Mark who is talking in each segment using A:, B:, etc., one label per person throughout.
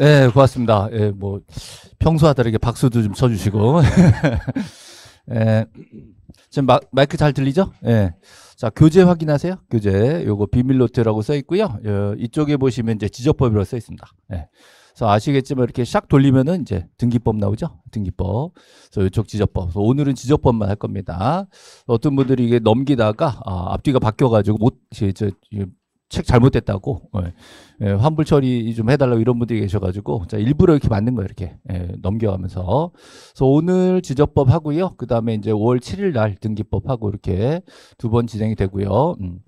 A: 네, 고맙습니다. 예, 뭐 평소와 다르게 박수도 좀 쳐주시고. 예, 지금 마, 마이크 잘 들리죠? 예. 자, 교재 확인하세요. 교재 요거 비밀노트라고 써 있고요. 예, 이쪽에 보시면 이제 지적법이라고 써 있습니다. 예. 그래서 아시겠지만 이렇게 샥 돌리면은 이제 등기법 나오죠. 등기법. 그래서 이쪽 지적법. 오늘은 지적법만 할 겁니다. 어떤 분들이 이게 넘기다가 아, 앞뒤가 바뀌어가지고 못, 저, 책 잘못됐다고 예, 예, 환불 처리 좀 해달라고 이런 분들이 계셔가지고 자 일부러 이렇게 만든 거예요 이렇게 예, 넘겨가면서 그래서 오늘 지적법 하고요 그 다음에 이제 5월 7일 날 등기법 하고 이렇게 두 번 진행이 되고요 음.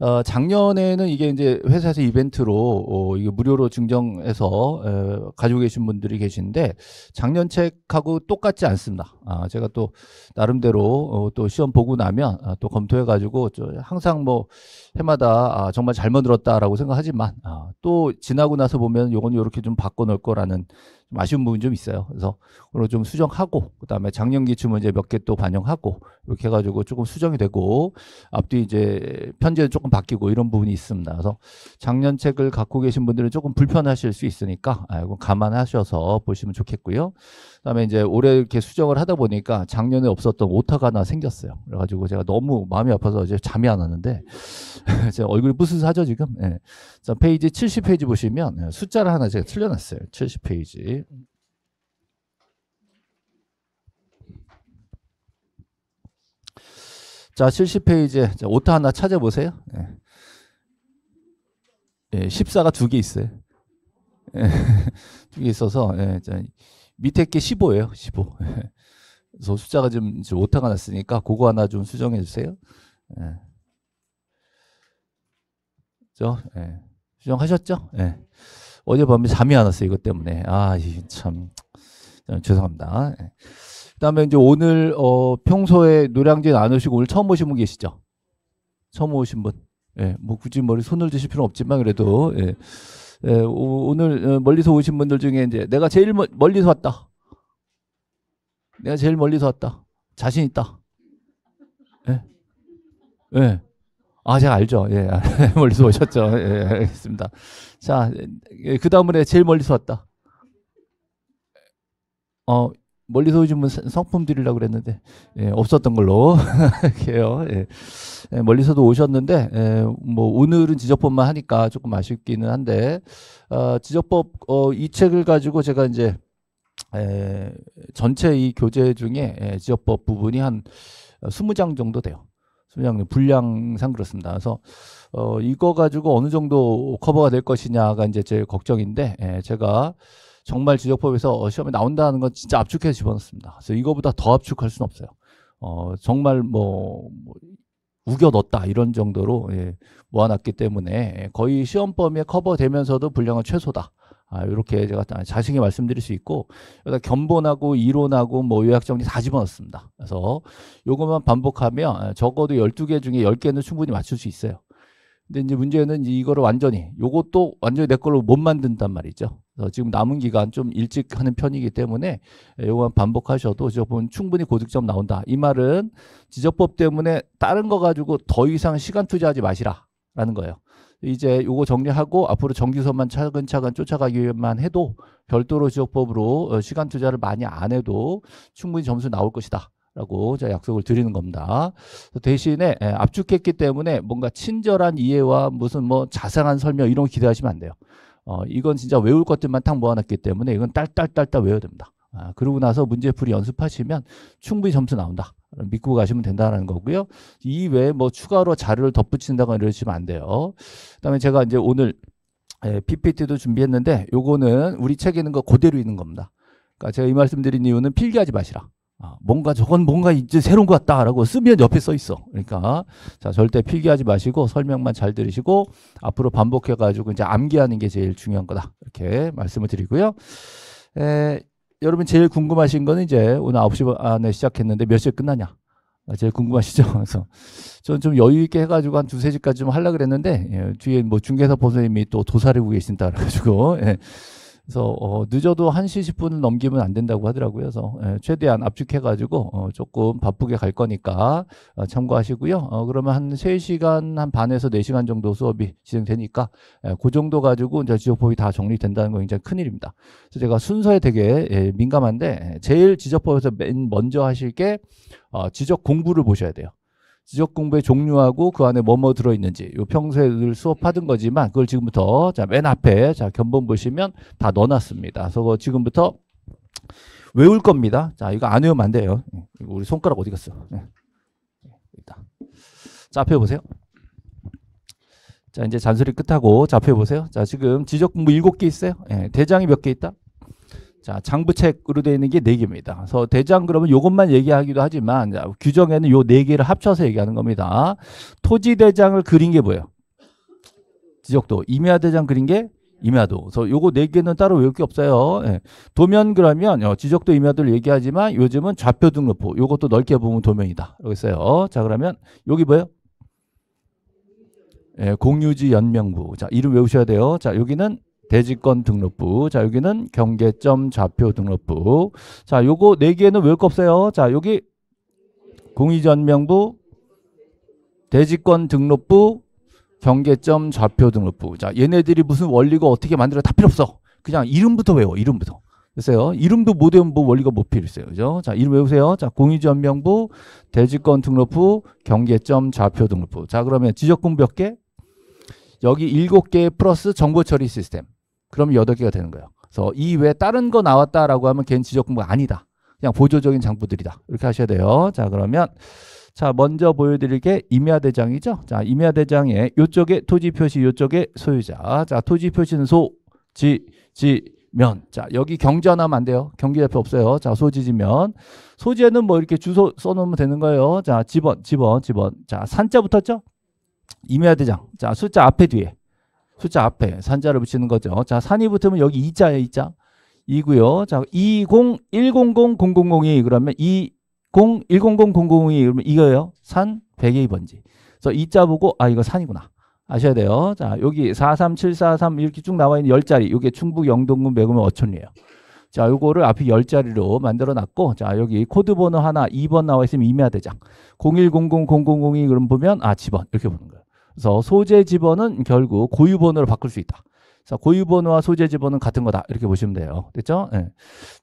A: 어, 작년에는 이게 이제 회사에서 이벤트로 어, 이게 무료로 증정해서 에, 가지고 계신 분들이 계신데 작년 책하고 똑같지 않습니다. 아, 제가 또 나름대로 어, 또 시험 보고 나면 아, 또 검토해가지고 저 항상 뭐 해마다 아, 정말 잘 만들었다라고 생각하지만 아, 또 지나고 나서 보면 요건 이렇게 좀 바꿔놓을 거라는 좀 아쉬운 부분이 좀 있어요. 그래서 오늘 좀 수정하고 그다음에 작년 기출 문제 몇 개 또 반영하고 이렇게 해가지고 조금 수정이 되고 앞뒤 이제 편제는 조금 바뀌고 이런 부분이 있습니다. 그래서 작년 책을 갖고 계신 분들은 조금 불편하실 수 있으니까 아, 이건 감안하셔서 보시면 좋겠고요. 그다음에 이제 올해 이렇게 수정을 하다 보니까 작년에 없었던 오타가 하나 생겼어요. 그래가지고 제가 너무 마음이 아파서 이제 잠이 안 왔는데 제 얼굴이 부스스죠 지금. 예. 자 페이지 70 페이지 보시면 예, 숫자를 하나 제가 틀려놨어요. 70 페이지. 자7 0페이지 자, 오타 하나 찾아보세요. 예. 예, 14가 두 개 있어요. 예. 두개 있어서 예, 자, 밑에 게 15예요. 15. 그래서 숫자가 좀 오타가 났으니까 그거 하나 좀 수정해 주세요. 예. 그 예.
B: 수정하셨죠? 예.
A: 어젯밤에 잠이 안 왔어요. 이것 때문에. 아, 참. 죄송합니다. 예. 그다음에 이제 오늘 어, 평소에 노량진 안 오시고 오늘 처음 오신 분 계시죠? 처음 오신 분. 예. 뭐 굳이 머리 손을 드실 필요는 없지만 그래도 예. 예, 오늘 어, 멀리서 오신 분들 중에 이제 내가 제일 멀리서 왔다. 내가 제일 멀리서 왔다. 자신 있다. 예. 예. 아, 제가 알죠. 예. 아, 멀리서 오셨죠. 예, 예, 알겠습니다. 자, 예, 그 다음에 제일 멀리서 왔다. 어, 멀리서 오신 분 성품 드리려고 그랬는데 예, 없었던 걸로 해요 예. 예, 멀리서도 오셨는데 예, 뭐 오늘은 지적법만 하니까 조금 아쉽기는 한데 어, 지적법 어, 이 책을 가지고 제가 이제 에, 예, 전체 이 교재 중에 에, 예, 지적법 부분이 한 스무 장 정도 돼요. 스무 장 분량상 그렇습니다. 그래서 어, 이거 가지고 어느 정도 커버가 될 것이냐가 이제 제 걱정인데 에, 예, 제가 정말 지적법에서 시험에 나온다는 건 진짜 압축해서 집어넣습니다. 그래서 이거보다 더 압축할 수는 없어요. 어, 정말 뭐, 뭐 우겨 넣었다 이런 정도로 예, 모아놨기 때문에 거의 시험 범위에 커버되면서도 분량은 최소다. 아, 이렇게 제가 자신히 말씀드릴 수 있고 여기다 견본하고 이론하고 뭐 요약 정리 다 집어넣습니다. 그래서 요것만 반복하면 적어도 12개 중에 10개는 충분히 맞출 수 있어요. 근데 이제 문제는 이거를 완전히 요것도 완전히 내 걸로 못 만든단 말이죠. 어, 지금 남은 기간 좀 일찍 하는 편이기 때문에 예, 요건 반복하셔도 지적법은 충분히 고득점 나온다. 이 말은 지적법 때문에 다른 거 가지고 더 이상 시간 투자하지 마시라 라는 거예요. 이제 요거 정리하고 앞으로 정기선만 차근차근 쫓아가기만 해도 별도로 지적법으로 어, 시간 투자를 많이 안 해도 충분히 점수 나올 것이다. 라고 제가 약속을 드리는 겁니다. 대신에 예, 압축했기 때문에 뭔가 친절한 이해와 무슨 뭐 자상한 설명 이런 거 기대하시면 안 돼요. 어, 이건 진짜 외울 것들만 딱 모아놨기 때문에 이건 딸딸딸딸 외워야 됩니다. 아, 그러고 나서 문제풀이 연습하시면 충분히 점수 나온다. 믿고 가시면 된다는 거고요. 이 외에 뭐 추가로 자료를 덧붙인다거나 이러시면 안 돼요. 그다음에 제가 이제 오늘 예, PPT도 준비했는데 요거는 우리 책에 있는 거 그대로 있는 겁니다. 그러니까 제가 이 말씀드린 이유는 필기하지 마시라. 아, 뭔가 저건 뭔가 이제 새로운 것 같다라고 쓰면 옆에 써 있어. 그러니까 자 절대 필기하지 마시고 설명만 잘 들으시고 앞으로 반복해 가지고 이제 암기하는 게 제일 중요한 거다. 이렇게 말씀을 드리고요. 에, 여러분 제일 궁금하신 거는 이제 오늘 9시 반에 시작했는데 몇 시에 끝나냐? 아, 제일 궁금하시죠? 그래서 저는 좀 여유 있게 해가지고 한 두세 시까지 좀 하려 그랬는데 예, 뒤에 뭐 중개사 선생님이또 도사리고 계신다 그래가지고 예. 그래서 어, 늦어도 1시 10분을 넘기면 안 된다고 하더라고요. 그래서 예, 최대한 압축해가지고 어, 조금 바쁘게 갈 거니까 어, 참고하시고요. 어, 그러면 한 3시간 한 반에서 4시간 정도 수업이 진행되니까 예, 그 정도 가지고 이제 지적법이 다 정리된다는 건 굉장히 큰일입니다. 그래서 제가 순서에 되게 예, 민감한데 예, 제일 지적법에서 맨 먼저 하실 게 어, 지적 공부를 보셔야 돼요. 지적 공부의 종류하고 그 안에 뭐뭐 들어있는지 요 평소에 늘 수업하던 거지만 그걸 지금부터 자 맨 앞에 자 견본 보시면 다 넣어놨습니다. 그래서 지금부터 외울 겁니다. 자 이거 안 외우면 안 돼요. 예, 우리 손가락 어디 갔어? 예, 예, 자 앞에 보세요. 자 이제 잔소리 끝하고 자 앞에 보세요. 자 지금 지적 공부 일곱 개 있어요. 대장이 몇 개 있다? 자, 장부책으로 되어 있는 게4개입니다 그래서 대장 그러면 이것만 얘기하기도 하지만 자, 규정에는 요4개를 합쳐서 얘기하는 겁니다. 토지 대장을 그린 게 뭐예요? 지적도. 임야 대장 그린 게 임야도. 그래서 요거 4 개는 따로 외울 게 없어요. 예. 도면 그러면 어, 지적도 임야도를 얘기하지만 요즘은 좌표 등록부 요것도 넓게 보면 도면이다. 이렇게 써요. 자, 그러면 여기 뭐예요? 예, 공유지 연명부. 자, 이름 외우셔야 돼요. 자, 여기는 대지권 등록부. 자, 여기는 경계점 좌표 등록부. 자, 요거 네 개는 외울거 없어요. 자, 여기 공의전명부, 대지권 등록부, 경계점 좌표 등록부. 자, 얘네들이 무슨 원리가 어떻게 만들어 다 필요 없어. 그냥 이름부터 외워. 이름부터. 글쎄요. 이름도 못외운면 뭐 원리가 못 뭐 필요 있어요. 그죠? 자, 이름 외우세요. 자, 공의전명부, 대지권 등록부, 경계점 좌표 등록부. 자, 그러면 지적금몇 개? 여기 7곱개 플러스 정보 처리 시스템. 그럼 8개가 되는 거예요. 그래서 이 외에 다른 거 나왔다라고 하면 개인 지적 공부가 아니다. 그냥 보조적인 장부들이다. 이렇게 하셔야 돼요. 자, 그러면 자, 먼저 보여드릴 게 임야 대장이죠. 자, 임야 대장에이쪽에 토지 표시, 이쪽에 소유자. 자, 토지 표시는 소, 지, 지, 면. 자, 여기 경지 하나 하면 안 돼요. 경기 대표 없어요. 자, 소지지면. 소지에는 뭐 이렇게 주소 써놓으면 되는 거예요. 자, 집번집번집번 자, 산자 붙었죠? 임야 대장. 자, 숫자 앞에 뒤에. 숫자 앞에 산자를 붙이는 거죠. 자, 산이 붙으면 여기 이자예요, 이자. 이고요. 자, 2010000002 그러면 20100002 그러면 이거예요. 산 102번지. 그래서 이자 보고 아 이거 산이구나. 아셔야 돼요. 자, 여기 43743 이렇게 쭉 나와 있는 0자리 이게 충북 영동군 매구면 어촌리에요. 자, 요거를 앞에 0자리로 만들어 놨고 자, 여기 코드 번호 하나 2번 나와 있으면 임야 대장. 010000002 그럼 보면 아 집원 이렇게 보는 거예요. 그래서 소재 지번은 결국 고유 번호로 바꿀 수 있다. 자, 고유 번호와 소재 지번은 같은 거다. 이렇게 보시면 돼요. 됐죠? 예.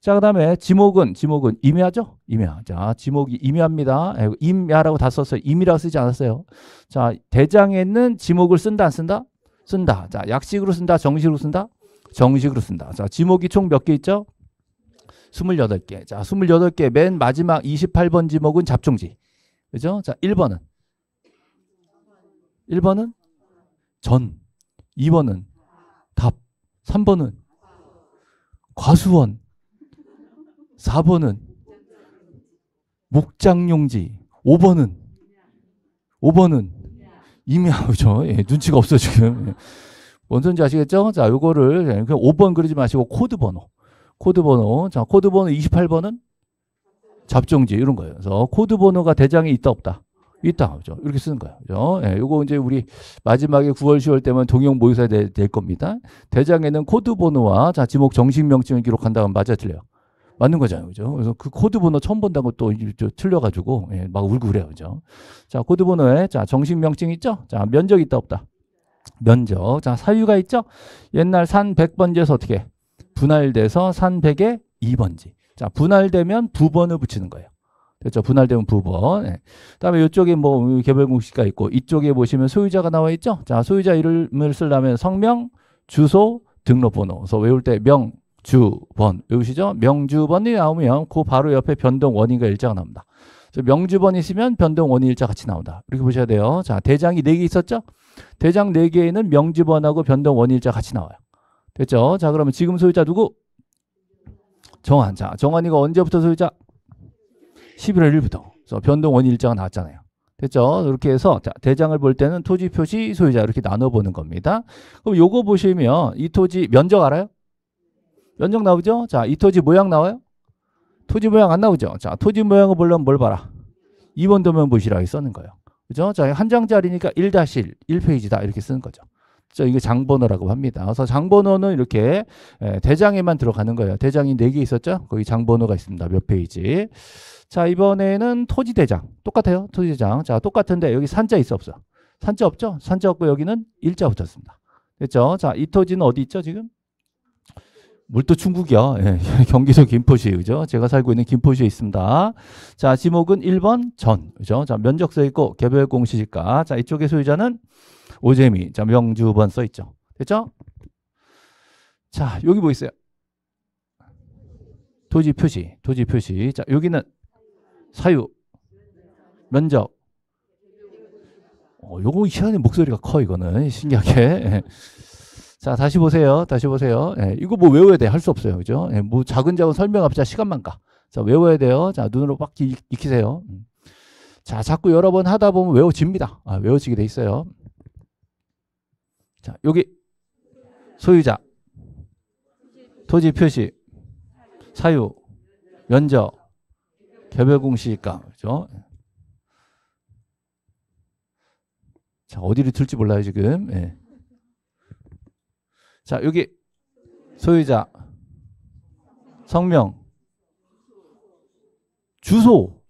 A: 자, 그다음에 지목은 지목은 임야죠? 임야. 자, 지목이 임야입니다. 예, 임야라고 다 썼어요. 임이라고 쓰지 않았어요. 자, 대장에는 지목을 쓴다 안 쓴다? 쓴다. 자, 약식으로 쓴다, 정식으로 쓴다? 정식으로 쓴다. 자, 지목이 총 몇 개 있죠? 2 8개 자, 2 8개맨 마지막 2 8번 지목은 잡종지. 그죠? 자, 일번은 1번은 전, 2번은 답, 3번은 과수원, 4번은 목장용지, 5번은 5번은 이미 죠 예, 눈치가 없어 지금. 예. 뭔지 아시겠죠? 자, 요거를 그냥 5번 그리지 마시고 코드 번호. 코드 번호. 자, 코드 번호 28번은 잡종지 이런 거예요. 그래서 코드 번호가 대장에 있다 없다. 있다. 그죠? 렇 이렇게 쓰는 거예요. 그죠? 예, 요거 이제 우리 마지막에 9월, 10월 때면 동용 모의사 될, 될 겁니다. 대장에는 코드 번호와 자, 지목 정식 명칭을 기록한 다음 맞아 틀려요. 맞는 거잖아요. 그죠? 그래서 그 코드 번호 처음 본다고 또 틀려가지고, 예, 막 울고 그래요. 그죠? 자, 코드 번호에 자, 정식 명칭 있죠? 자, 면적 있다 없다. 면적. 자, 사유가 있죠? 옛날 산 100번지에서 어떻게? 분할돼서 산 100에 2번지. 자, 분할되면 부번을 붙이는 거예요. 됐죠? 분할되면 부분. 예. 그다음에 이쪽에 뭐 개별 공식가 있고 이쪽에 보시면 소유자가 나와 있죠? 자, 소유자 이름을 쓰려면 성명, 주소, 등록번호. 그래서 외울 때 명, 주, 번. 외우시죠? 명주번이 나오면 그 바로 옆에 변동 원인과 일자가 나옵니다. 명주번 있으면 변동 원인 일자 같이 나온다. 이렇게 보셔야 돼요. 자, 대장이 4개 있었죠? 대장 4개에는 명주번하고 변동 원인 일자 같이 나와요. 됐죠? 자, 그러면 지금 소유자 누구? 정한. 자, 정한이가 언제부터 소유자? 11월 1일부터. 그래서 변동 원인 일자가 나왔잖아요. 됐죠? 이렇게 해서 자, 대장을 볼 때는 토지 표시 소유자 이렇게 나눠 보는 겁니다. 그럼 요거 보시면 이 토지 면적 알아요? 면적 나오죠? 자, 이 토지 모양 나와요? 토지 모양 안 나오죠? 자, 토지 모양을 보려면 뭘 봐라? 2번 도면 보시라고 써는 거예요. 그죠? 자, 한 장짜리니까 1-1, 1페이지다 이렇게 쓰는 거죠. 저 이게 장번호라고 합니다. 그래서 장번호는 이렇게 예, 대장에만 들어가는 거예요. 대장이 네 개 있었죠? 거기 장번호가 있습니다. 몇 페이지. 자, 이번에는 토지 대장. 똑같아요. 토지 대장. 자, 똑같은데 여기 산자 있어 없어? 산자 없죠? 산자 없고 여기는 일자 붙였습니다. 됐죠? 자, 이 토지는 어디 있죠, 지금? 물도 중국이요 예, 경기도 김포시, 에 그죠? 제가 살고 있는 김포시에 있습니다. 자, 지목은 1번 전, 그죠? 자, 면적 서 있고 개별 공시지가. 자, 이쪽의 소유자는 오재미. 자, 명주번 써 있죠. 됐죠? 자, 여기 뭐 있어요? 토지 표시, 토지 표시. 자, 여기는 사유, 면적. 어, 요거 희한히 목소리가 커, 이거는. 신기하게. 예. 자, 다시 보세요. 다시 보세요. 예, 이거 뭐 외워야 돼. 할 수 없어요. 그죠? 예, 뭐 작은 작은 설명 앞자 시간만 가. 자, 외워야 돼요. 자, 눈으로 빡 익히세요. 음. 자, 자꾸 여러 번 하다 보면 외워집니다. 아, 외워지게 돼 있어요. 자, 여기 소유자, 토지 표시, 사유, 면적, 개별공시가 그죠? 자, 어디를 둘지 몰라요, 지금. 예. 자, 여기 소유자, 성명, 주소,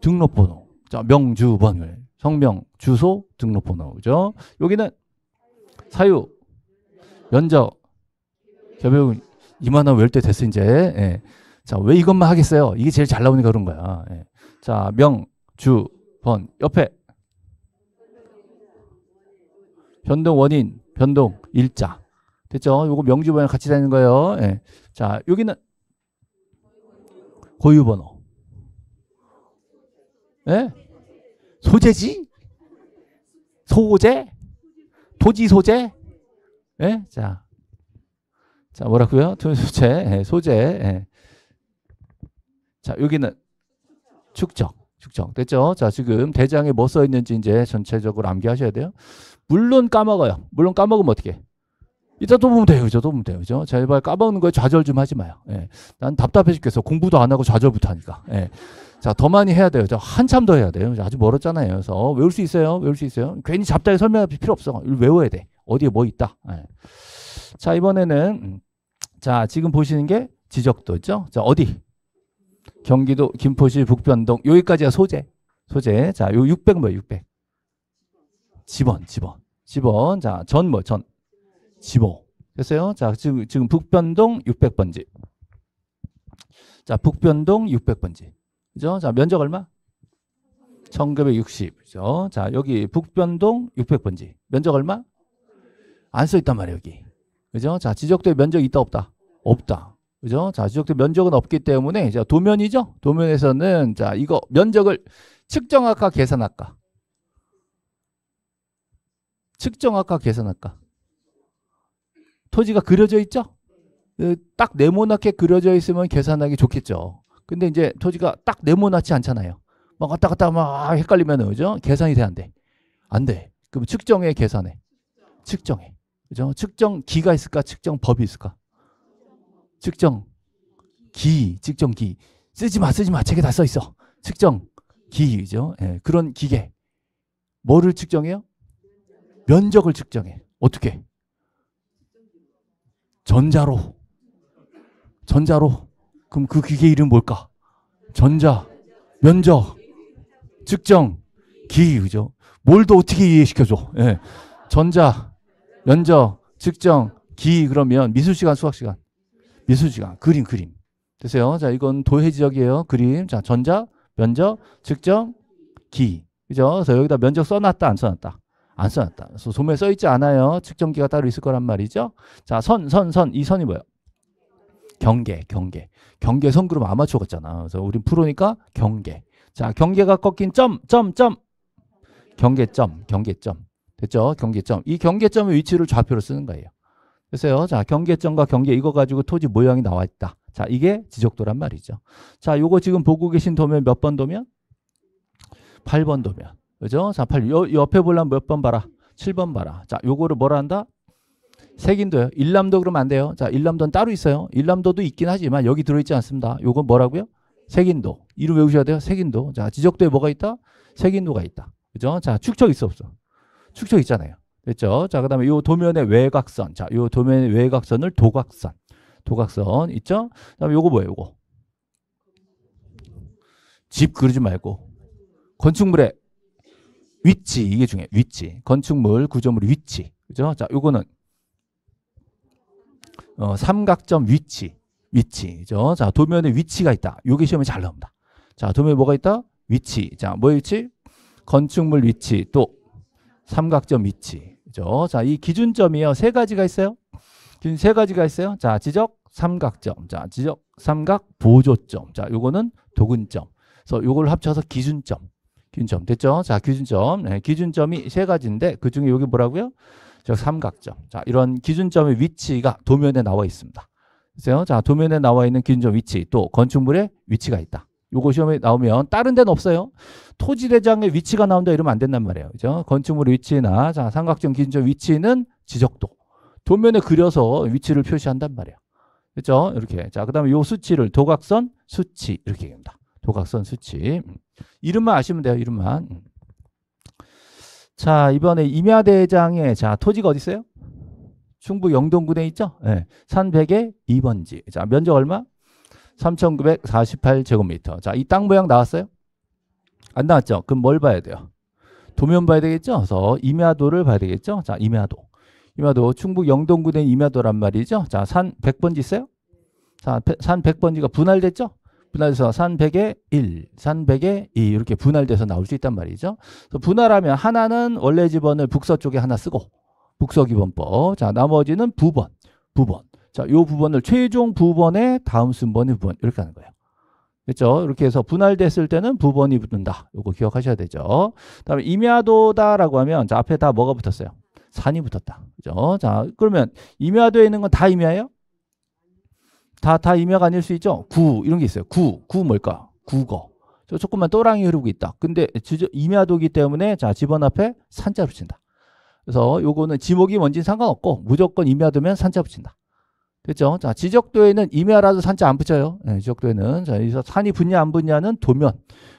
A: 등록번호. 자, 명주번. 성명, 주소, 등록번호. 그죠? 여기는 사유, 면적, 개별 이만한 외울때 됐어 이제. 예. 자, 왜 이것만 하겠어요? 이게 제일 잘 나오니까 그런 거야. 예. 자, 명, 주, 번 옆에 변동 원인, 변동 일자. 됐죠? 요거 명주 번호 같이 다니는 거예요. 예. 자, 여기는 고유 번호. 예? 소재지? 소재? 토지 소재? 예? 자. 자, 뭐라고요? 토지 소재. 예, 소재. 예. 자, 여기는 축적. 축적. 됐죠? 자, 지금 대장에 뭐 써 있는지 이제 전체적으로 암기하셔야 돼요. 물론 까먹어요. 물론 까먹으면 어떻게? 이따 또 보면 돼요. 그죠? 또 보면 돼요. 그죠? 제발 까먹는 거에 좌절 좀 하지 마요. 예. 난 답답해 죽겠어. 공부도 안 하고 좌절부터 하니까. 예. 자, 더 많이 해야 돼요. 자, 한참 더 해야 돼요. 아주 멀었잖아요. 그래서 어, 외울 수 있어요. 외울 수 있어요. 괜히 잡다하게 설명할 필요 없어. 외워야 돼. 어디에 뭐 있다. 예. 자, 이번에는 음, 자, 지금 보시는 게 지적도죠. 자, 어디? 경기도 김포시 북변동 여기까지가 소재. 소재. 자, 요 600 뭐예요? 600. 집원, 집원. 집원. 자, 전 뭐? 전 15. 됐어요? 자, 지금, 지금 북변동 600번지. 자, 북변동 600번지. 그죠? 자, 면적 얼마? 1960. 그죠? 자, 여기 북변동 600번지. 면적 얼마? 안 써 있단 말이에요, 여기. 그죠? 자, 지적도에 면적 있다, 없다? 없다. 그죠? 자, 지적도 면적은 없기 때문에, 자, 도면이죠? 도면에서는, 자, 이거 면적을 측정할까, 계산할까? 측정할까, 계산할까? 토지가 그려져 있죠? 그 딱 네모나게 그려져 있으면 계산하기 좋겠죠. 근데 이제 토지가 딱 네모나지 않잖아요. 막 왔다 갔다 막 헷갈리면 그죠? 계산이 돼안 돼? 안 돼. 그럼 측정해 계산해. 측정해. 그죠? 측정 기가 있을까? 측정 법이 있을까? 측정 기, 측정 기. 쓰지 마, 쓰지 마. 책에 다 써 있어. 측정 기죠. 예, 그런 기계. 뭐를 측정해요? 면적을 측정해. 어떻게? 전자로. 전자로. 그럼 그 기계 이름 뭘까? 전자, 면적, 측정, 기, 그죠? 뭘 더 어떻게 이해시켜줘? 예. 전자, 면적, 측정, 기, 그러면 미술시간, 수학시간. 미술시간, 그림, 그림. 되세요? 자, 이건 도해지적이에요. 그림. 자, 전자, 면적, 측정, 기. 그죠? 그래서 여기다 면적 써놨다, 안 써놨다. 안 써놨다. 그래서 소매에 써있지 않아요. 측정기가 따로 있을 거란 말이죠. 자, 선, 선, 선. 이 선이 뭐예요? 경계, 경계. 경계 선그룹 아마추어 같잖아. 그래서 우린 프로니까 경계. 자, 경계가 꺾인 점, 점, 점. 경계점, 경계점. 됐죠? 경계점. 이 경계점의 위치를 좌표로 쓰는 거예요. 됐어요 자, 경계점과 경계 이거 가지고 토지 모양이 나와 있다. 자, 이게 지적도란 말이죠. 자, 요거 지금 보고 계신 도면 몇 번 도면? 8번 도면. 그죠? 자, 8. 요, 옆에 볼려면몇 번 봐라? 7번 봐라. 자, 요거를 뭐라 한다? 색인도요. 일람도 그러면 안 돼요. 자, 일람도는 따로 있어요. 일람도도 있긴 하지만 여기 들어있지 않습니다. 요건 뭐라고요? 색인도. 이름 외우셔야 돼요. 색인도. 자, 지적도에 뭐가 있다? 색인도가 있다. 그죠? 자, 축척 있어 없어? 축척 있잖아요. 됐죠? 자, 그 다음에 요 도면의 외곽선. 자, 요 도면의 외곽선을 도각선. 도각선 있죠? 그 다음에 요거 뭐예요? 요거. 집 그러지 말고. 건축물에 위치 이게 중요해 위치 건축물 구조물 위치 그죠 자 요거는 어, 삼각점 위치 위치 죠자 도면에 위치가 있다 요게 시험에 잘 나옵니다 자 도면에 뭐가 있다 위치 자뭐 위치 건축물 위치 또 삼각점 위치 그죠 자이 기준점이요세 가지가 있어요 기준 세 가지가 있어요 자 지적 삼각점 자 지적 삼각 보조점 자 요거는 도근점 그래서 요걸 합쳐서 기준점 기준점 됐죠? 자, 기준점. 네, 기준점이 세 가지인데 그 중에 여기 뭐라고요? 저 삼각점. 자, 이런 기준점의 위치가 도면에 나와 있습니다. 글쎄요. 자, 도면에 나와 있는 기준점 위치, 또 건축물의 위치가 있다. 요거 시험에 나오면 다른 데는 없어요. 토지 대장의 위치가 나온다 이러면 안 된단 말이에요. 그죠? 건축물 위치나 자, 삼각점 기준점 위치는 지적도. 도면에 그려서 위치를 표시한단 말이에요. 그죠? 이렇게. 자, 그다음에 요 수치를 도각선 수치 이렇게 얘기합니다. 도각선 수치. 음. 이름만 아시면 돼요. 이름만. 음. 자, 이번에 임야대장의 자, 토지가 어디 있어요? 충북 영동군에 있죠? 네. 예. 산백의 2번지. 자, 면적 얼마? 3,948제곱미터. 자, 이 땅 모양 나왔어요? 안 나왔죠? 그럼 뭘 봐야 돼요? 도면 봐야 되겠죠? 그래서 임야도를 봐야 되겠죠? 자, 임야도. 임야도 충북 영동군의 임야도란 말이죠. 자, 산 100번지 있어요? 자, 산 100번지가 분할됐죠? 분할해서산 100에 1, 산 100에 2 이렇게 분할돼서 나올 수 있단 말이죠. 그래서 분할하면 하나는 원래 집번을 북서 쪽에 하나 쓰고 북서 기본법. 자, 나머지는 부번, 부번. 자, 이 부번을 최종 부번에 다음 순번의 부번 이렇게 하는 거예요. 그렇죠? 이렇게 해서 분할됐을 때는 부번이 붙는다. 요거 기억하셔야 되죠. 그다음에 임야도다라고 하면 자, 앞에 다 뭐가 붙었어요? 산이 붙었다. 그죠? 자, 그러면 임야도에 있는 건 다 임야예요? 다, 다 임야가 아닐 수 있죠? 구, 이런 게 있어요. 구, 구 뭘까? 국어. 저 조금만 또랑이 흐르고 있다. 근데 임야도기 때문에 자 집원 앞에 산자 붙인다. 그래서 요거는 지목이 뭔지 상관없고 무조건 임야도면 산자 붙인다. 됐죠? 자 지적도에는 임야라도 산자 안 붙여요. 네, 지적도에는 자 여기서 산이 붙냐 안 붙냐는 도면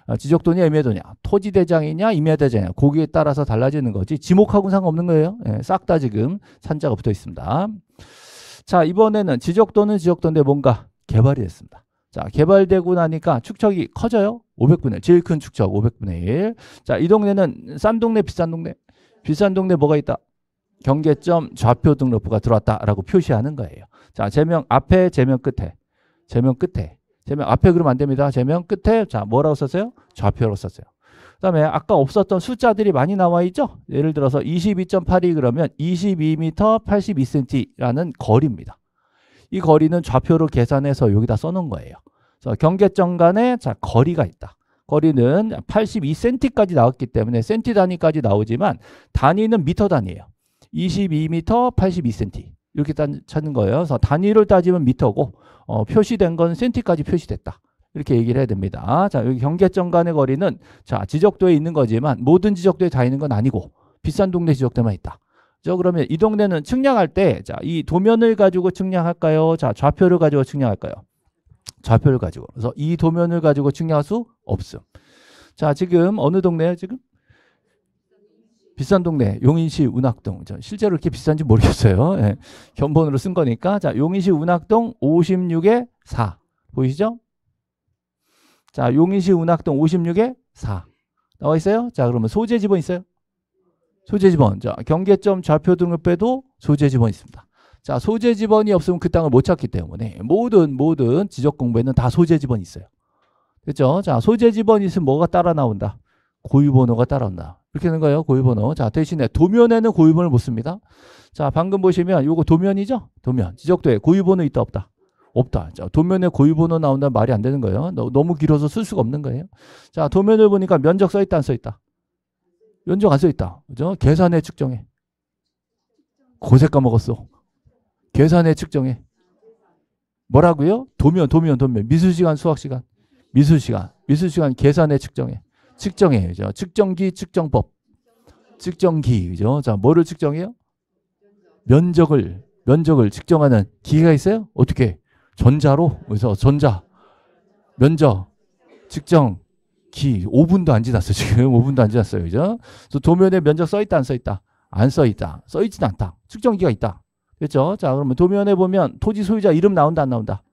A: 아, 지적도냐 임야도냐 토지대장이냐 임야대장이냐 거기에 따라서 달라지는 거지 지목하고 상관없는 거예요. 네, 싹다 지금 산자가 붙어 있습니다. 자, 이번에는 지적도는 지적도인데 뭔가 개발이 됐습니다. 자, 개발되고 나니까 축적이 커져요. 500분의 1. 제일 큰축적 500분의 1. 자, 이 동네는 싼 동네, 비싼 동네? 비싼 동네 뭐가 있다? 경계점 좌표 등록부가 들어왔다라고 표시하는 거예요. 자, 제명 앞에, 제명 끝에. 제명 끝에. 제명 앞에 그러면 안 됩니다. 제명 끝에. 자, 뭐라고 썼어요? 좌표로 썼어요. 그다음에 아까 없었던 숫자들이 많이 나와 있죠. 예를 들어서 22.8이 그러면 22m 82cm라는 거리입니다. 이 거리는 좌표로 계산해서 여기다 써놓은 거예요. 그래서 경계점 간에 자 거리가 있다. 거리는 82cm까지 나왔기 때문에 센티 단위까지 나오지만 단위는 미터 단위예요. 22m 82cm 이렇게 찾는 거예요. 그래서 단위를 따지면 미터고 어, 표시된 건 센티까지 표시됐다. 이렇게 얘기를 해야 됩니다. 자, 여기 경계점 간의 거리는 자, 지적도에 있는 거지만 모든 지적도에 다 있는 건 아니고 비싼 동네 지적도만 있다. 저 그러면 이 동네는 측량할 때 자, 이 도면을 가지고 측량할까요? 자, 좌표를 가지고 측량할까요? 좌표를 가지고. 그래서 이 도면을 가지고 측량할 수 없음. 자, 지금 어느 동네예요, 지금? 비싼 동네 용인시 운학동 저 실제로 이렇게 비싼지 모르겠어요 예. 견본으로 쓴 거니까 자 용인시 운학동 56에 4 보이시죠 자, 용인시 운학동 56에 4. 나와 있어요? 자, 그러면 소재 지번 있어요? 소재 지번. 자, 경계점 좌표 등급빼도 소재 지번 있습니다. 자, 소재 지번이 없으면 그 땅을 못 찾기 때문에 모든 모든 지적 공부에는 다 소재 지번이 있어요. 됐죠? 자, 소재 지번이 있으면 뭐가 따라 나온다? 고유번호가 따라온다. 이렇게 되는 거예요. 고유번호. 자, 대신에 도면에는 고유번호를 못 씁니다. 자, 방금 보시면 요거 도면이죠? 도면. 지적도에 고유번호 있다 없다. 없다. 자, 도면에 고유번호 나온다는 말이 안 되는 거예요. 너무 길어서 쓸 수가 없는 거예요. 자, 도면을 보니까 면적 써 있다, 안 써 있다? 면적 안 써 있다. 그죠? 계산해, 측정해. 고색 까먹었어. 계산해, 측정해. 뭐라고요? 도면, 도면, 도면. 미술시간, 수학시간. 미술시간. 미술시간 계산해, 측정해. 측정해. 그죠? 측정기, 측정법. 측정기. 그죠? 자, 뭐를 측정해요? 면적을 면적을 측정하는 기계가 있어요? 어떻게? 전자로 그래서 전자 면적 측정 기 5분도 안 지났어 지금 5분도 안 지났어요 그죠? 그래서 도면에 면적 써 있다 안 써 있다 안 써 있다 써 있진 않다 측정기가 있다 그렇죠? 자 그러면 도면에 보면 토지 소유자 이름 나온다 안 나온다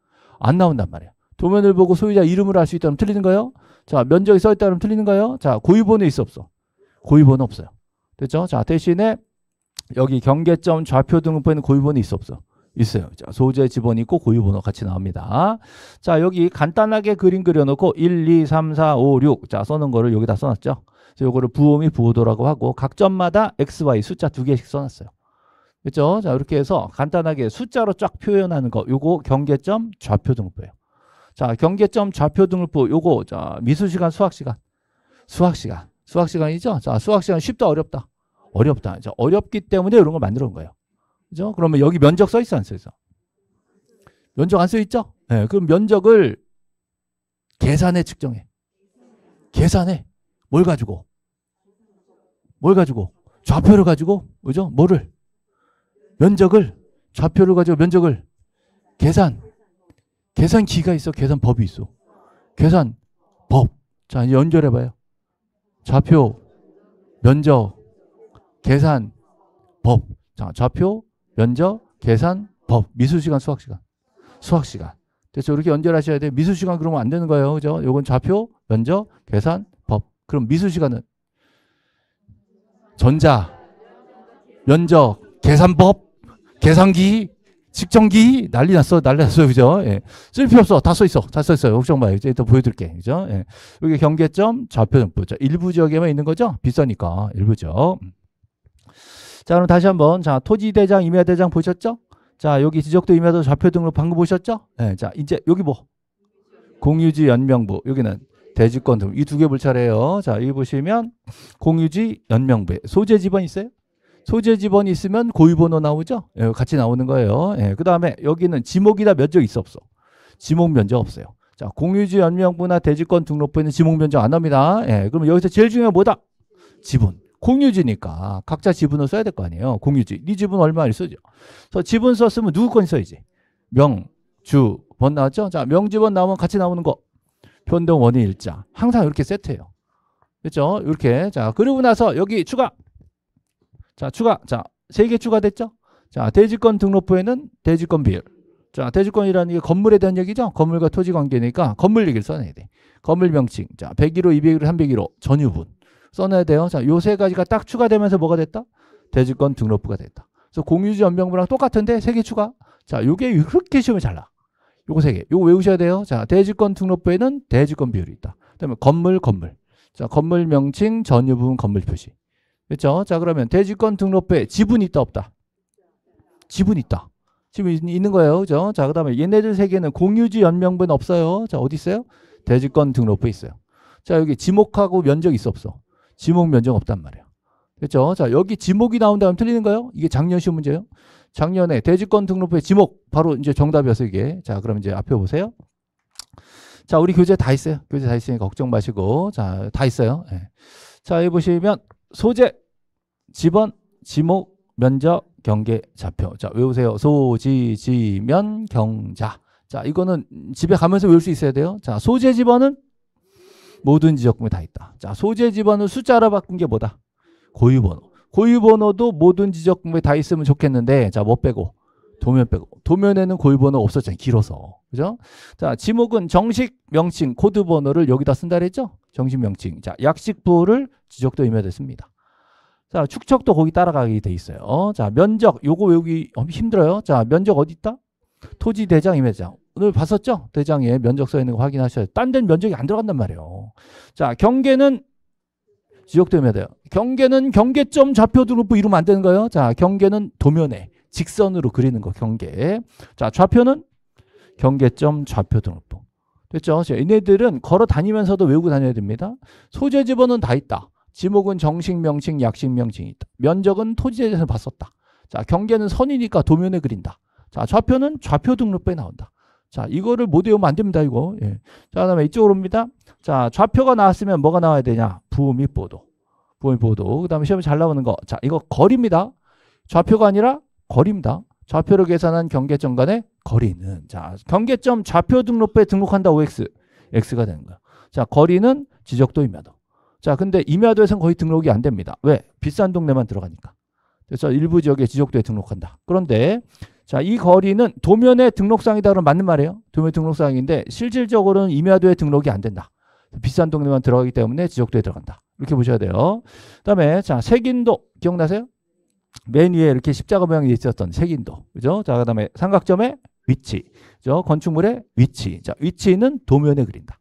A: 안 나온단 말이에요 도면을 보고 소유자 이름을 알 수 있다면 틀리는 거예요? 자 면적이 써 있다면 틀리는 거예요? 자 고유번호 있어 없어? 고유번호 없어요 됐죠? 자 대신에 여기 경계점 좌표 등급표에는 고유번호 있어 없어? 있어요. 자, 소재 지번 있고 고유 번호 같이 나옵니다. 자, 여기 간단하게 그림 그려놓고 1, 2, 3, 4, 5, 6. 자, 써놓은 거를 여기다 써놨죠. 그래서 요거를 부호이 부호도라고 하고 각 점마다 x, y 숫자 두 개씩 써놨어요. 그렇죠? 자, 이렇게 해서 간단하게 숫자로 쫙 표현하는 거. 요거 경계점 좌표 등급표예요. 자, 경계점 좌표 등급표 요거 자, 미술 시간, 수학 시간. 수학 시간. 수학 시간이죠? 자, 수학 시간 쉽다 어렵다. 어렵다. 자, 어렵기 때문에 이런 걸 만들어 온 거예요. 그죠? 그러면 여기 면적 써 있어 안 써 있어? 면적 안 써 있죠? 네, 그럼 면적을 계산해 측정해. 계산해. 뭘 가지고? 뭘 가지고? 좌표를 가지고 그죠? 뭐를? 면적을 좌표를 가지고 면적을 계산 계산기가 있어 계산법이 있어 계산법 자 연결해 봐요 좌표 면적 계산법 자 좌표 면접, 계산, 법, 미술시간, 수학시간. 수학시간. 그래서 이렇게 연결하셔야 돼요. 미술시간 그러면 안 되는 거예요. 그죠? 요건 좌표, 면접, 계산, 법. 그럼 미술시간은 전자, 면접, 계산법, 계산기, 측정기 난리 났어 난리 났어요 그죠 예. 쓸필요없어 다 써있어 다 써있어요 걱정 마요 이제 또 보여드릴게 그죠 예. 여기 경계점 좌표점 보죠 일부 지역에만 있는 거죠 비싸니까 일부 지역 자 그럼 다시 한번 자 토지대장 임야대장 보셨죠? 자 여기 지적도 임야도 좌표 등록 방금 보셨죠? 네, 자 이제 여기 뭐 공유지 연명부 여기는 대지권 등록 이 두 개 볼 차례예요. 자 여기 보시면 공유지 연명부에 소재 지번 있어요? 소재 지번이 있으면 고유번호 나오죠? 예, 같이 나오는 거예요. 예, 그 다음에 여기는 지목이다 면적 있어 없어? 지목 면적 없어요. 자 공유지 연명부나 대지권 등록부에는 지목 면적 안 합니다. 예, 그럼 여기서 제일 중요한 뭐다? 지분. 공유지니까 각자 지분을 써야 될 거 아니에요. 공유지. 네 지분 얼마를 써죠 그래서 지분 썼으면 누구 건 써야지. 명, 주, 번 나왔죠? 자, 명 주, 번 나오면 같이 나오는 거. 변동 원인 일자. 항상 이렇게 세트예요 그렇죠? 이렇게. 자, 그리고 나서 여기 추가. 자, 추가. 자, 세 개 추가됐죠? 자, 대지권 등록부에는 대지권 비율. 자, 대지권이라는 게 건물에 대한 얘기죠? 건물과 토지 관계니까 건물 얘기를 써내야 돼. 건물 명칭. 자, 101호, 201호, 301호 전유분. 써놔야 돼요. 자, 요 세 가지가 딱 추가되면서 뭐가 됐다? 대지권 등록부가 됐다. 그래서 공유지 연명부랑 똑같은데 세 개 추가. 자, 요게 그렇게 시험에 잘 나. 요거 세 개. 요거 외우셔야 돼요. 자, 대지권 등록부에는 대지권 비율이 있다. 그다음에 건물, 건물. 자, 건물 명칭, 전유 부분 건물 표시. 그렇죠? 자, 그러면 대지권 등록부에 지분이 있다 없다. 지분이 있다. 지분이 있는 거예요. 그죠? 자, 그다음에 얘네들 세 개는 공유지 연명부는 없어요. 자, 어디 있어요? 대지권 등록부 있어요. 자, 여기 지목하고 면적 있어 없어? 지목 면적 없단 말이에요. 됐죠? 자, 여기 지목이 나온다면 틀리는거예요 이게 작년 시험 문제예요. 작년에 대지권 등록부의 지목 바로 이제 정답이었어요, 이게. 자, 그럼 이제 앞에 보세요. 자, 우리 교재 다 있어요. 교재 다 있으니까 걱정 마시고. 자, 다 있어요. 네. 자, 여기 보시면 소재, 지번, 지목, 면적, 경계, 좌표. 자, 외우세요. 소지, 지면, 경자. 자, 이거는 집에 가면서 외울 수 있어야 돼요. 자, 소재 지번은 모든 지적구에다 있다. 자, 소재 집번호 숫자로 바꾼 게 뭐다? 고유번호. 고유번호도 모든 지적구에 다 있으면 좋겠는데 자, 뭐 빼고? 도면 빼고. 도면에는 고유번호 없었잖아요. 길어서. 그죠? 자, 지목은 정식 명칭, 코드 번호를 여기다 쓴다 그랬죠? 정식 명칭. 자, 약식부를 지적도 임야됐습니다. 자, 축척도 거기 따라가게 돼 있어요. 자, 면적. 요거 외우기 어, 힘들어요. 자, 면적 어디 있다? 토지 대장 임해장 오늘 봤었죠? 대장에 면적 써 있는 거 확인하셔야 돼요. 딴 데는 면적이 안 들어간단 말이에요. 자, 경계는 지적되면 돼요. 경계는 경계점 좌표 등록부 이루면안 되는 거예요. 자, 경계는 도면에 직선으로 그리는 거 경계. 자, 좌표는 경계점 좌표 등록부. 됐죠? 얘네들은 걸어 다니면서도 외우고 다녀야 됩니다. 소재 집어는 다 있다. 지목은 정식 명칭, 약식 명칭이 있다. 면적은 토지재에서 봤었다. 자, 경계는 선이니까 도면에 그린다. 자, 좌표는 좌표 등록부에 나온다. 자, 이거를 못 외우면 안 됩니다, 이거. 예. 자, 그다음에 이쪽으로 옵니다. 자, 좌표가 나왔으면 뭐가 나와야 되냐? 부음이 보도. 부음이 보도. 그다음에 시험에 잘 나오는 거. 자, 이거 거리입니다. 좌표가 아니라 거리입니다. 좌표를 계산한 경계점 간의 거리는 자, 경계점 좌표 등록부에 등록한다 OX. X가 되는 거야. 자, 거리는 지적도 임야도. 자, 근데 임야도에서는 거의 등록이 안 됩니다. 왜? 비싼 동네만 들어가니까. 그래서 일부 지역에 지적도에 등록한다. 그런데 자, 이 거리는 도면의 등록상이다 그러면 맞는 말이에요. 도면 등록상인데 실질적으로는 임야도에 등록이 안 된다. 비싼 동네만 들어가기 때문에 지적도에 들어간다. 이렇게 보셔야 돼요. 그다음에 자, 색인도 기억나세요? 맨 위에 이렇게 십자가 모양이 있었던 색인도. 그죠? 자, 그다음에 삼각점의 위치. 그죠? 건축물의 위치. 자, 위치는 도면에 그린다.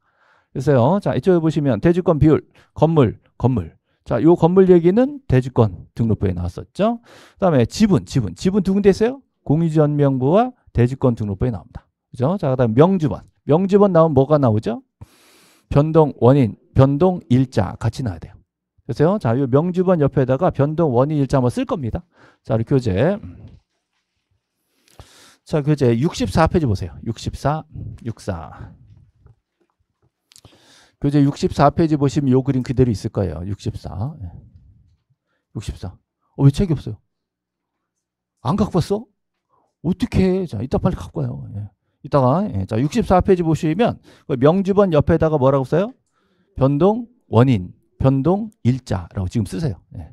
A: 그래서요. 자, 이쪽에 보시면 대주권 비율, 건물, 건물. 자, 요 건물 얘기는 대주권 등록부에 나왔었죠. 그다음에 지분, 지분. 지분 두 군데 있어요? 공유지원명부와 대지권 등록부에 나옵니다. 그죠? 자, 그다음 명주번. 명주번 나오면 뭐가 나오죠? 변동 원인, 변동 일자 같이 나와야 돼요. 됐어요? 자, 이 명주번 옆에다가 변동 원인 일자 한번 쓸 겁니다. 자, 우리 교재. 자, 교재 64페이지 보세요. 64, 64. 교재 64페이지 보시면 요 그림 그대로 있을 거예요. 64. 64. 예. 어, 왜 책이 없어요? 안 갖고 왔어? 어떻게 자, 이따 빨리 갖고 와요. 예. 이따가 예. 자, 64페이지 보시면 그 명주번 옆에다가 뭐라고 써요? 변동 원인, 변동 일자라고 지금 쓰세요. 예.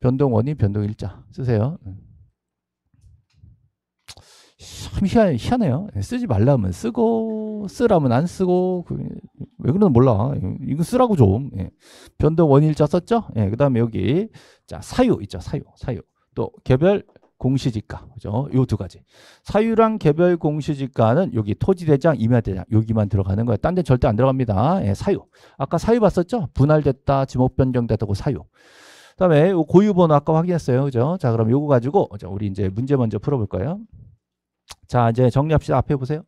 A: 변동 원인, 변동 일자 쓰세요. 예. 참 희한, 희한해요. 예, 쓰지 말라면 쓰고 쓰라면 안 쓰고 그, 왜 그러나 몰라. 이거 쓰라고 좀. 예. 변동 원일자 썼죠? 예. 그다음에 여기 자 사유 있죠. 사유, 사유. 또 개별 공시지가 그죠? 요 두 가지 사유랑 개별 공시지가는 여기 토지대장, 임야대장 여기만 들어가는 거예요. 딴 데 절대 안 들어갑니다. 예, 사유 아까 사유 봤었죠? 분할됐다, 지목 변경됐다고 사유. 그다음에 고유번호 아까 확인했어요, 그죠? 자 그럼 요거 가지고 우리 이제 문제 먼저 풀어볼 거예요. 자 이제 정리합시다. 앞에 보세요.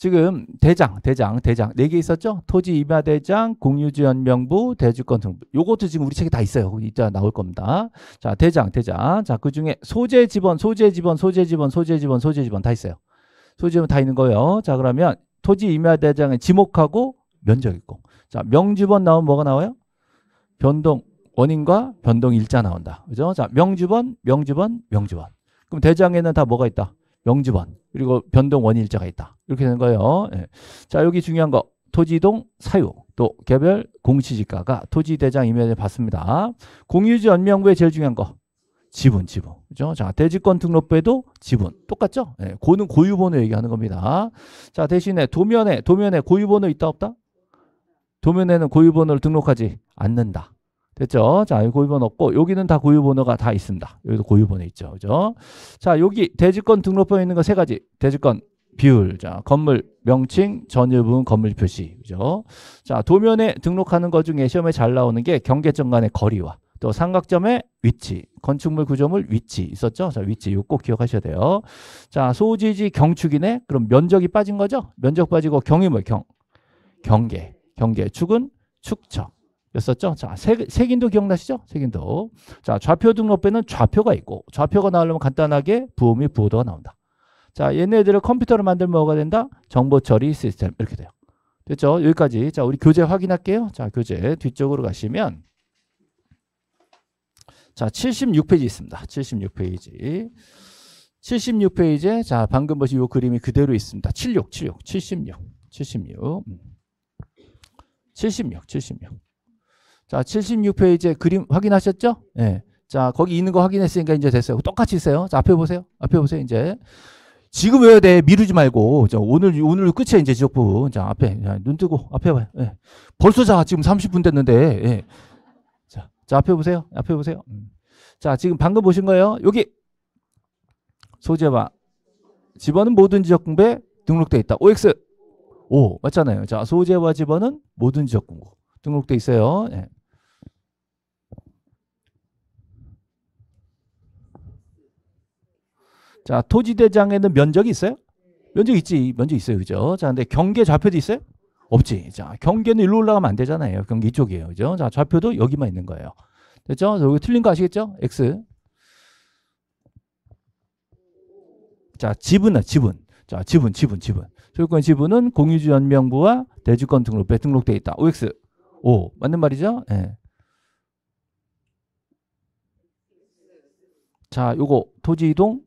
A: 지금 대장, 대장, 대장 네 개 있었죠? 토지 임야 대장, 공유지 연명부, 대주권 등부. 요것도 지금 우리 책에 다 있어요. 이따 나올 겁니다. 자, 대장, 대장. 자, 그 중에 소재 지번, 소재 지번, 소재 지번, 소재 지번, 소재 지번 다 있어요. 소재 지번 다 있는 거예요. 자, 그러면 토지 임야 대장에 지목하고 면적 있고. 자, 명지번 나오면 뭐가 나와요? 변동 원인과 변동 일자 나온다. 그죠? 자, 명지번명지번명지번 그럼 대장에는 다 뭐가 있다? 영지번 그리고 변동 원일자가 인 있다. 이렇게 되는 거예요. 예. 자 여기 중요한 거 토지동 사유 또 개별 공시지가가 토지대장 이면에 봤습니다. 공유지 연명부에 제일 중요한 거 지분 지분 그죠? 자 대지권 등록부에도 지분 똑같죠? 예, 고는 고유번호 얘기하는 겁니다. 자 대신에 도면에 도면에 고유번호 있다 없다? 도면에는 고유번호를 등록하지 않는다. 됐죠? 자, 여기 고유번호 없고 여기는 다 고유번호가 다 있습니다. 여기도 고유번호 있죠. 그죠? 자, 여기 대지권 등록번호 있는 거 세 가지. 대지권 비율, 자, 건물 명칭, 전유분, 건물 표시. 그죠? 자, 도면에 등록하는 것 중에 시험에 잘 나오는 게 경계점 간의 거리와 또 삼각점의 위치, 건축물 구조물 위치 있었죠? 자, 위치 이거 꼭 기억하셔야 돼요. 자, 소지지 경축이네. 그럼 면적이 빠진 거죠? 면적 빠지고 경유물 경 경계. 경계 축은 축척. 였었죠. 자, 색, 인도 기억나시죠? 색인도. 자, 좌표 등록배는 좌표가 있고 좌표가 나오려면 간단하게 부음이 부호도가 나온다. 자, 얘네들을 컴퓨터로 만들면 뭐가 된다? 정보 처리 시스템 이렇게 돼요. 됐죠? 여기까지. 자, 우리 교재 확인할게요. 자, 교재 뒤쪽으로 가시면 자, 76페이지 있습니다. 76페이지. 76페이지에 자, 방금 보신 요 그림이 그대로 있습니다. 76, 76, 76, 76. 76, 76. 자, 76페이지에 그림 확인하셨죠? 예. 네. 자, 거기 있는 거 확인했으니까 이제 됐어요. 똑같이 있어요. 자, 앞에 보세요. 앞에 보세요. 이제 지금 외워야 돼. 미루지 말고. 자, 오늘 오늘 끝이에요 이제 지역부. 자, 앞에 자, 눈 뜨고 앞에 봐요. 예. 벌써 자 지금 30분 됐는데. 예. 자, 자 앞에 보세요. 앞에 보세요. 음. 자, 지금 방금 보신 거예요. 여기 소재와 집안은 모든 지역 공부에 등록돼 있다. OX. 오, 맞잖아요. 자, 소재와 집안은 모든 지역 공부 등록돼 있어요. 예. 자, 토지대장에는 면적이 있어요? 면적 있지. 면적 있어요. 그죠? 자, 근데 경계 좌표도 있어요? 없지. 자, 경계는 일로 올라가면 안 되잖아요. 경계 이쪽이에요. 그죠? 자, 좌표도 여기만 있는 거예요. 됐죠? 여기 틀린 거 아시겠죠? X. 자, 지분 지분. 자, 지분, 지분, 지분. 소유권 지분은 공유주 연명부와 대주권 등록부에 등록돼 있다. OX. O. 맞는 말이죠? 예. 네. 자, 요거 토지 이동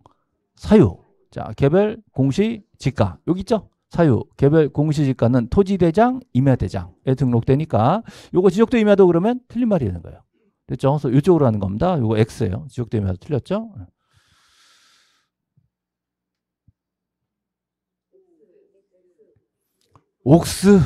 A: 사유. 자, 개별 공시 지가. 여기 있죠? 사유, 개별 공시 지가는 토지 대장, 임야 대장에 등록되니까 요거 지적도 임야도 그러면 틀린 말이 되는 거예요. 됐죠? 그래서 이쪽으로 하는 겁니다. 요거 X예요. 지적도 임야도 틀렸죠? 옥스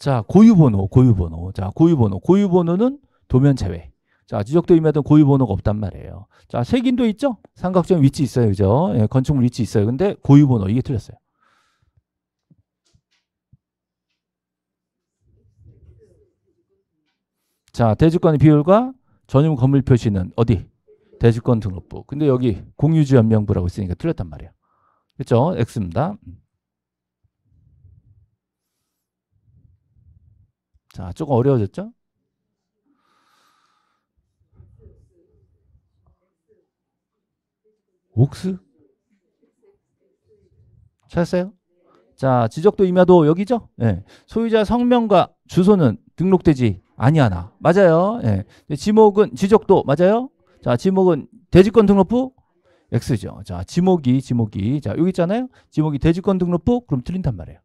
A: 자 고유번호 고유번호 자 고유번호 고유번호는 도면 제외 자, 지적도 임의하던 고유번호가 없단 말이에요. 자, 색인도 있죠? 삼각점 위치 있어요. 그죠? 예, 건축물 위치 있어요. 근데 고유번호 이게 틀렸어요. 자, 대주권의 비율과 전용 건물 표시는 어디? 대주권 등록부. 근데 여기 공유주 연명부라고 있으니까 틀렸단 말이에요. 그렇죠? X입니다. 자, 조금 어려워졌죠? 옥스? 찾았어요? 자, 지적도 임야도 여기죠? 예. 소유자 성명과 주소는 등록되지 아니하나. 맞아요. 예. 지목은 지적도 맞아요? 자, 지목은 대지권 등록부 X죠. 자, 지목이 지목이 자, 여기 있잖아요. 지목이 대지권 등록부 그럼 틀린단 말이에요.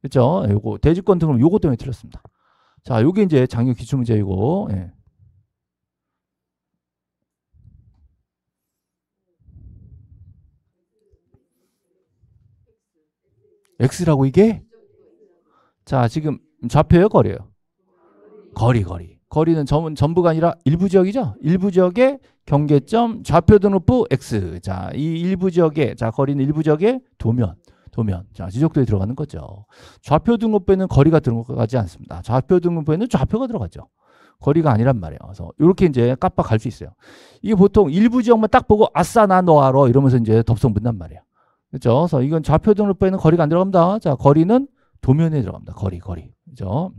A: 그렇죠? 요거 대지권 등록 요거 때문에 틀렸습니다. 자, 요게 이제 장려 기출 문제이고 예. x라고 이게? 자, 지금 좌표예요, 거리예요? 거리, 거리. 거리는 전, 전부가 아니라 일부 지역이죠. 일부 지역의 경계점 좌표 등록부 x. 자, 이 일부 지역의 자, 거리는 일부 지역의 도면. 도면. 자, 지적도에 들어가는 거죠. 좌표 등록부에는 거리가 들어가지 않습니다. 좌표 등록부에는 좌표가 들어가죠. 거리가 아니란 말이에요. 그래서 이렇게 이제 깜빡할 수 있어요. 이게 보통 일부 지역만 딱 보고 아싸 나너 알아 이러면서 이제 덥석 묻단 말이에요. 그죠? 그래서 이건 좌표 등록부에는 거리가 안 들어갑니다. 자, 거리는 도면에 들어갑니다. 거리, 거리. 그죠?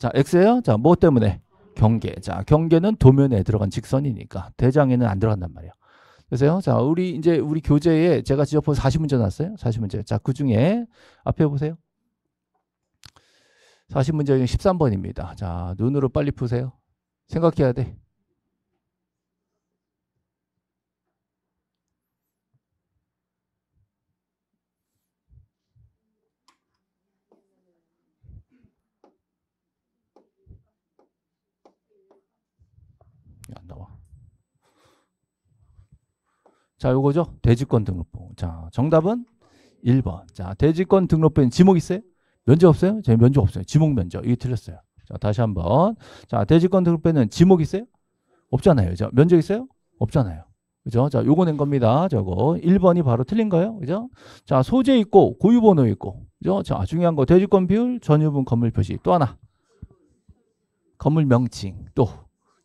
A: 자, x예요? 자, 뭐 때문에? 경계. 자, 경계는 도면에 들어간 직선이니까 대장에는 안 들어간단 말이에요. 그래서요. 자, 우리 이제 우리 교재에 제가 지적본 40문제 났어요. 40문제. 자, 그중에 앞에 보세요. 40문제 중 13번입니다. 자, 눈으로 빨리 푸세요. 생각해야 돼. 자, 요거죠. 대지권 등록부. 자, 정답은 1번. 자, 대지권 등록부엔 지목 있어요? 면적 없어요? 제 면적 없어요. 지목 면적. 이게 틀렸어요. 자, 다시 한번. 자, 대지권 등록부에는 지목 있어요? 없잖아요. 그 면적 있어요? 없잖아요. 그죠? 자, 요거 낸 겁니다. 저거. 1번이 바로 틀린 거예요. 그죠? 자, 소재 있고, 고유번호 있고. 그죠? 자, 중요한 거. 대지권 비율, 전유분 건물 표시. 또 하나. 건물 명칭. 또.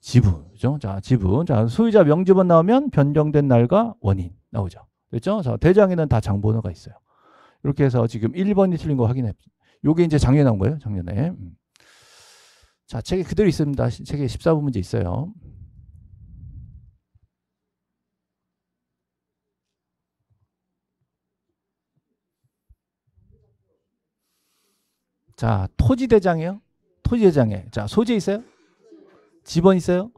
A: 지분. 그죠? 자, 지분. 자, 소유자 명지번 나오면 변경된 날과 원인 나오죠. 됐죠? 자, 대장에는 다 장번호가 있어요. 이렇게 해서 지금 1번이 틀린 거 확인해. 요게 이제 작년에 나온 거예요, 작년에. 음. 자, 책에 그대로 있습니다. 책에 14번 문제 있어요. 자, 토지대장이요? 토지대장에. 자, 소재 있어요? 지번 있어요?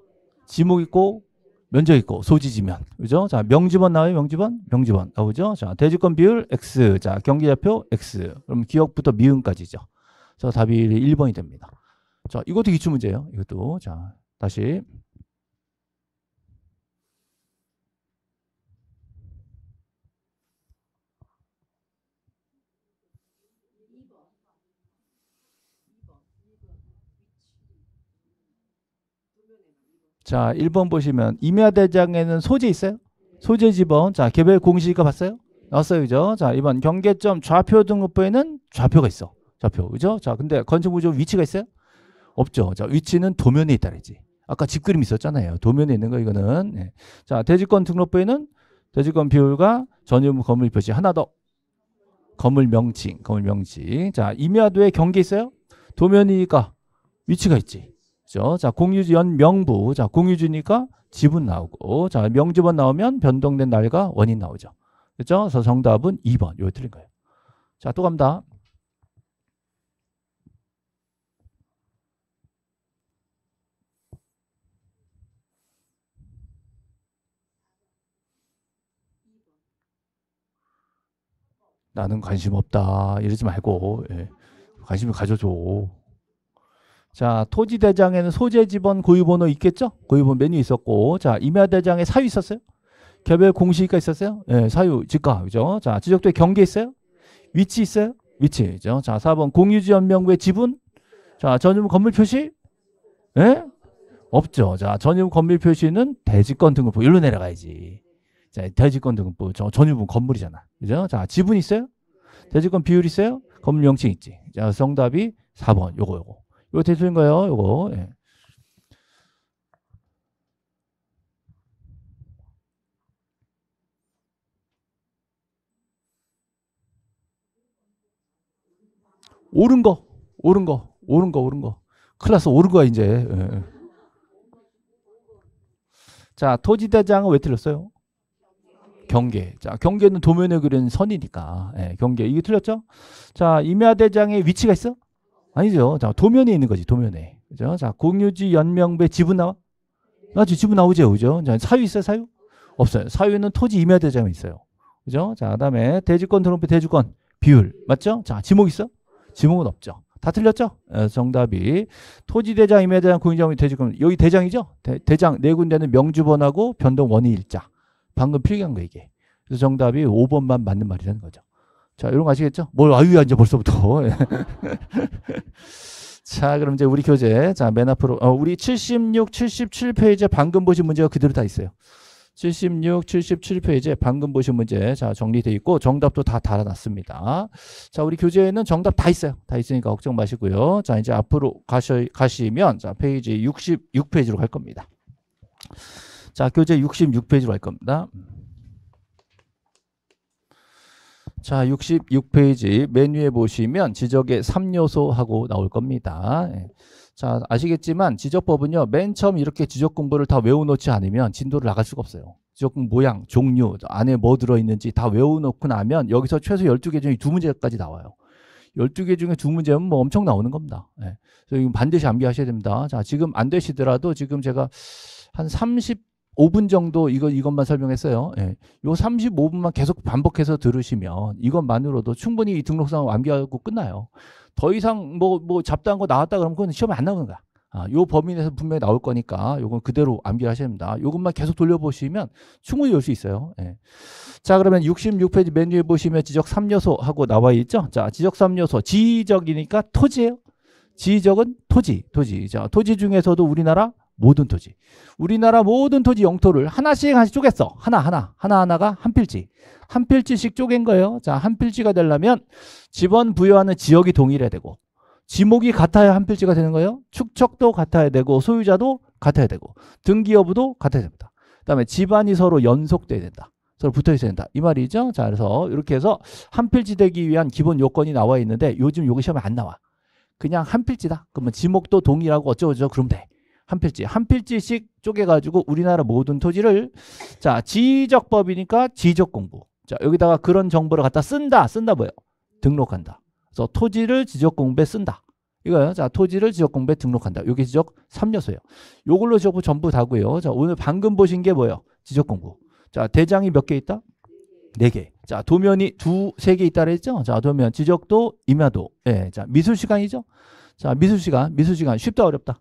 A: 지목 있고 면적 있고 소지지면 그죠? 자 명지번 나와요 명지번 명지번 나오죠? 아, 자 대주권 비율 x 자 경기자표 x 그럼 기억부터 미음까지죠. 자 답이 1번이 됩니다. 자 이것도 기출 문제예요. 이것도 자 다시 자, 1번 보시면 임야대장에는 소재 있어요? 소재 지번. 자, 개별 공시가 봤어요? 나왔어요. 그죠? 자, 2번 경계점 좌표 등급부에는 좌표가 있어. 좌표. 그죠? 자, 근데 건축구조 위치가 있어요? 없죠. 자, 위치는 도면에 있다 그랬지. 아까 집 그림 있었잖아요. 도면에 있는 거 이거는. 네. 자, 대지권 등록부에는 대지권 비율과 전유물 건물 표시 하나 더. 건물 명칭, 건물 명칭. 자, 임야도에 경계 있어요? 도면이니까 위치가 있지. 나왔죠. 자, 공유지연 명부. 자, 공유주니까 지분 나오고 자, 명지번 나오면 변동된 날과 원인 나오죠. 그렇죠? 그래서 정답은 2번. 요거 틀린 거예요. 자, 또 갑니다. 나는 관심 없다 이러지 말고 예. 관심을 가져줘 자, 토지대장에는 소재지번 고유번호 있겠죠? 고유번 메뉴 있었고, 자, 임야대장에 사유 있었어요? 개별 공시가 있었어요? 네, 사유, 직가 그죠? 자, 지적도에 경계 있어요? 위치 있어요? 위치, 죠 자, 4번 공유지연명부의 지분? 자, 전유물 건물 표시? 예? 네? 없죠. 자, 전유물 건물 표시는 대지권 등급부, 일로 내려가야지. 자, 대지권 등급부, 저, 전유물 건물이잖아. 그죠? 자, 지분 있어요? 대지권 비율 있어요? 건물 명칭 있지. 자, 정답이 4번, 요거, 요거. 이거 대수인가요? 이거. 예. 오른 거, 오른 거, 오른 거, 오른 거. 클라스 오른 거야 이제. 예, 예. 자, 토지대장은 왜 틀렸어요? 경계. 자, 경계는 도면에 그린 선이니까. 예, 경계. 이게 틀렸죠? 자, 임야대장의 위치가 있어? 아니죠. 자, 도면에 있는 거지, 도면에. 그죠? 자, 공유지, 연명배, 지분 나와? 나지 지분 나오죠, 그죠? 자, 사유 있어요, 사유? 없어요. 사유는 토지 임야 대장이 있어요. 그죠? 자, 그 다음에 대지권, 트럼프, 대주권, 비율. 맞죠? 자, 지목 있어? 지목은 없죠. 다 틀렸죠? 예, 정답이 토지 대장, 임야 대장, 공유장, 대지권. 여기 대장이죠? 대, 장네 군데는 명주번하고 변동 원의 일자. 방금 필기한 거 이게. 그래서 정답이 5번만 맞는 말이라는 거죠. 자, 이런 거 아시겠죠? 뭘 아유야 이제 벌써부터. 자, 그럼 이제 우리 교재. 자, 맨 앞으로 어, 우리 76, 77페이지에 방금 보신 문제가 그대로 다 있어요. 76, 77페이지에 방금 보신 문제 자 정리돼 있고 정답도 다 달아놨습니다. 자 우리 교재에는 정답 다 있어요. 다 있으니까 걱정 마시고요. 자 이제 앞으로 가셔, 가시면 자 페이지 66페이지로 갈 겁니다. 자 교재 66페이지로 갈 겁니다. 자, 66페이지 메뉴에 보시면 지적의 3요소하고 나올 겁니다. 예. 자, 아시겠지만 지적법은요. 맨 처음 이렇게 지적 공부를 다 외워 놓지 않으면 진도를 나갈 수가 없어요. 지적 공부 모양, 종류, 안에 뭐 들어 있는지 다 외워 놓고 나면 여기서 최소 12개 중에 두 문제까지 나와요. 12개 중에 두 문제면 뭐 엄청 나오는 겁니다. 예. 그래서 이건 반드시 암기하셔야 됩니다. 자, 지금 안 되시더라도 지금 제가 한 30, 5분 정도 이거 이것만 설명했어요. 예. 요 35분만 계속 반복해서 들으시면 이것만으로도 충분히 등록상 완비하고 끝나요. 더 이상 뭐뭐 뭐 잡다한 거 나왔다 그러면 그건 시험에 안 나오는 거야. 아, 요 범위에서 내 분명히 나올 거니까 요건 그대로 암기하셔야 됩니다. 요것만 계속 돌려보시면 충분히 올 수 있어요. 예. 자, 그러면 66페이지 메뉴에 보시면 지적 3요소하고 나와 있죠? 자, 지적 3요소. 지적이니까 토지예요. 지적은 토지, 토지. 자, 토지 중에서도 우리나라 모든 토지. 우리나라 모든 토지 영토를 하나씩 하나씩 쪼갰어. 하나하나, 하나하나가 한 필지. 한 필지씩 쪼갠 거예요. 자, 한 필지가 되려면 집원 부여하는 지역이 동일해야 되고, 지목이 같아야 한 필지가 되는 거예요. 축척도 같아야 되고, 소유자도 같아야 되고, 등기 여부도 같아야 됩니다. 그 다음에 집안이 서로 연속돼야 된다. 서로 붙어 있어야 된다. 이 말이죠. 자, 그래서 이렇게 해서 한 필지 되기 위한 기본 요건이 나와 있는데 요즘 요거 시험에 안 나와. 그냥 한 필지다. 그러면 지목도 동일하고 어쩌고저쩌고 그러면 돼. 한 필지 한 필지씩 쪼개가지고 우리나라 모든 토지를 자 지적법이니까 지적공부 자 여기다가 그런 정보를 갖다 쓴다 쓴다 뭐예요 등록한다 그래서 토지를 지적공부에 쓴다 이거요 자 토지를 지적공부에 등록한다 요게 지적 3요소예요 요걸로 지적부 전부 다고요 자 오늘 방금 보신 게 뭐예요 지적공부 자 대장이 몇 개 있다 네개자 도면이 두세 개 있다 그랬죠 자 도면 지적도 임야도 예자 미술시간이죠 자 미술시간 미술시간 쉽다 어렵다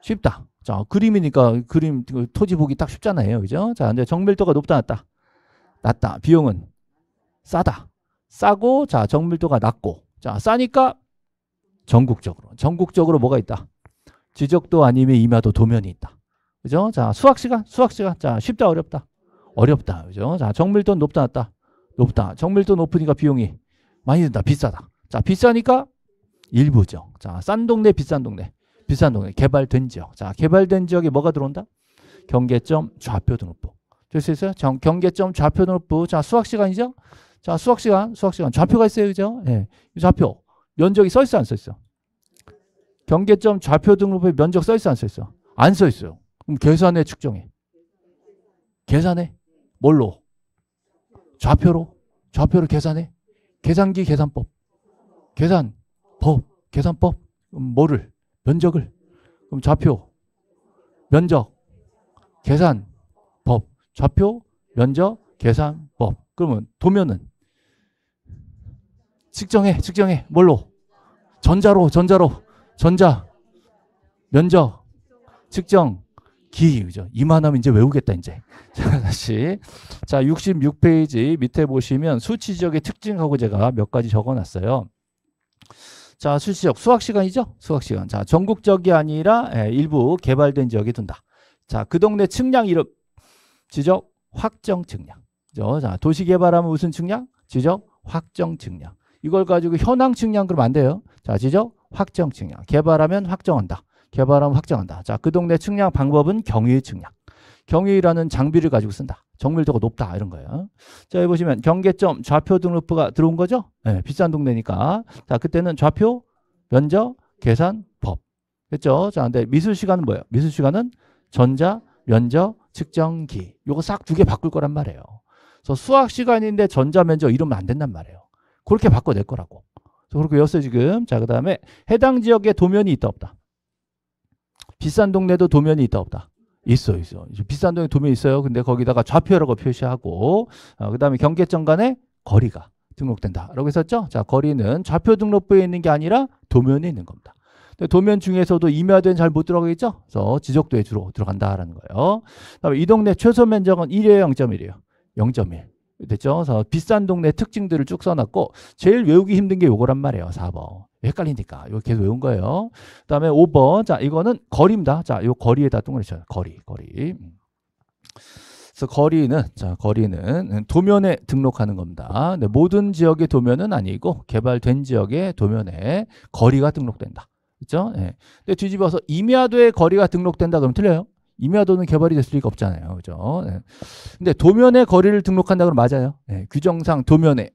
A: 쉽다. 자, 그림이니까 그림 그 토지 보기 딱 쉽잖아요. 그죠? 자, 이제 정밀도가 높다 낮다. 낮다. 비용은 싸다. 싸고 자, 정밀도가 낮고. 자, 싸니까 전국적으로. 전국적으로 뭐가 있다? 지적도 아니면 임야도 도면이 있다. 그죠? 자, 수학 시간, 수학 시간. 자, 쉽다 어렵다. 어렵다. 그죠? 자, 정밀도 높다 낮다. 높다. 정밀도 높으니까 비용이 많이 든다. 비싸다. 자, 비싸니까 일부죠. 자, 싼 동네, 비싼 동네. 비싼 동네, 개발된 지역. 자, 개발된 지역에 뭐가 들어온다? 경계점 좌표 등록부. 될 수 있어요? 정, 경계점 좌표 등록부. 자, 수학 시간이죠? 자, 수학 시간, 수학 시간. 좌표가 있어요, 그죠? 예. 네. 좌표. 면적이 써 있어, 안 써 있어? 경계점 좌표 등록부에 면적 써 있어, 안 써 있어? 안 써 있어요. 그럼 계산해, 측정해. 계산해. 뭘로? 좌표로. 좌표를 계산해. 계산기 계산법. 계산. 법. 계산법. 뭐를? 면적을. 그럼 좌표, 면적, 계산, 법. 좌표, 면적, 계산, 법. 그러면 도면은 측정해, 측정해. 뭘로? 전자로, 전자로. 전자, 면적, 측정, 기, 그죠? 이만하면 이제 외우겠다, 이제. 자, 다시. 자, 66페이지 밑에 보시면 수치지역의 특징하고 제가 몇 가지 적어 놨어요. 자, 출시 지 수학 시간이죠? 수학 시간. 자, 전국적이 아니라 예, 일부 개발된 지역에 둔다. 자, 그 동네 측량 이름 지적 확정 측량. 그죠? 자, 도시 개발하면 무슨 측량? 지적 확정 측량. 이걸 가지고 현황 측량 그러면 안 돼요. 자, 지적 확정 측량. 개발하면 확정한다. 개발하면 확정한다. 자, 그 동네 측량 방법은 경위 측량. 경위라는 장비를 가지고 쓴다. 정밀도가 높다 이런 거예요. 자, 여기 보시면 경계점 좌표 등록부가 들어온 거죠? 네, 비싼 동네니까. 자, 그때는 좌표, 면적, 계산, 법. 됐죠? 자, 근데 미술 시간은 뭐예요? 미술 시간은 전자, 면적, 측정기. 요거 싹 두 개 바꿀 거란 말이에요. 그래서 수학 시간인데 전자, 면적 이러면 안 된단 말이에요. 그렇게 바꿔낼 거라고. 그렇게 외웠어요, 지금. 자, 그다음에 해당 지역에 도면이 있다 없다. 비싼 동네도 도면이 있다 없다. 있어 있어. 비싼 동이 두명 있어요. 근데 거기다가 좌표라고 표시하고 어, 그다음에 경계점 간의 거리가 등록된다라고 했었죠. 자, 거리는 좌표 등록부에 있는 게 아니라 도면에 있는 겁니다. 도면 중에서도 임야된잘 못 들어가 겠죠 그래서 지적도에 주로 들어간다라는 거예요. 그다음에 이 동네 최소 면적은 1이에 0.1이에요. 0.1. 됐죠? 그래서 비싼 동네 특징들을 쭉 써놨고 제일 외우기 힘든 게 요거란 말이에요. 4번. 헷갈리니까 이거 계속 외운 거예요. 그다음에 5번. 자, 이거는 거리입니다. 자, 요 거리에다 동그라미 쳐요. 거리, 거리. 음. 그래서 거리는 자, 거리는 도면에 등록하는 겁니다. 근 모든 지역의 도면은 아니고 개발된 지역의 도면에 거리가 등록된다. 그렇죠? 예. 근데 뒤집어서 임야도의 거리가 등록된다 그러면 틀려요. 임야도는 개발이 됐을 리가 없잖아요. 그죠? 네. 근데 도면의 거리를 등록한다 그러면 맞아요. 네. 규정상 도면에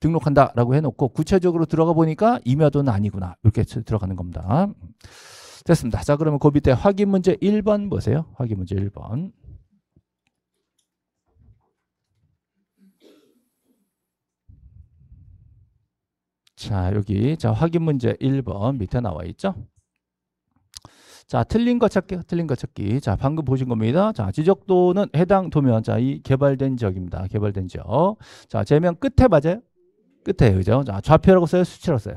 A: 등록한다라고 해놓고 구체적으로 들어가 보니까 임야도는 아니구나. 이렇게 들어가는 겁니다. 됐습니다. 자, 그러면 그 밑에 확인 문제 1번 보세요. 확인 문제 1번. 자, 여기 자 확인 문제 1번 밑에 나와 있죠? 자, 틀린 거 찾기, 틀린 거 찾기. 자, 방금 보신 겁니다. 자, 지적도는 해당 도면. 자, 이 개발된 지역입니다. 개발된 지역. 자, 제명 끝에 맞아요? 끝에, 그죠? 자, 좌표라고 써요? 수치라고 써요?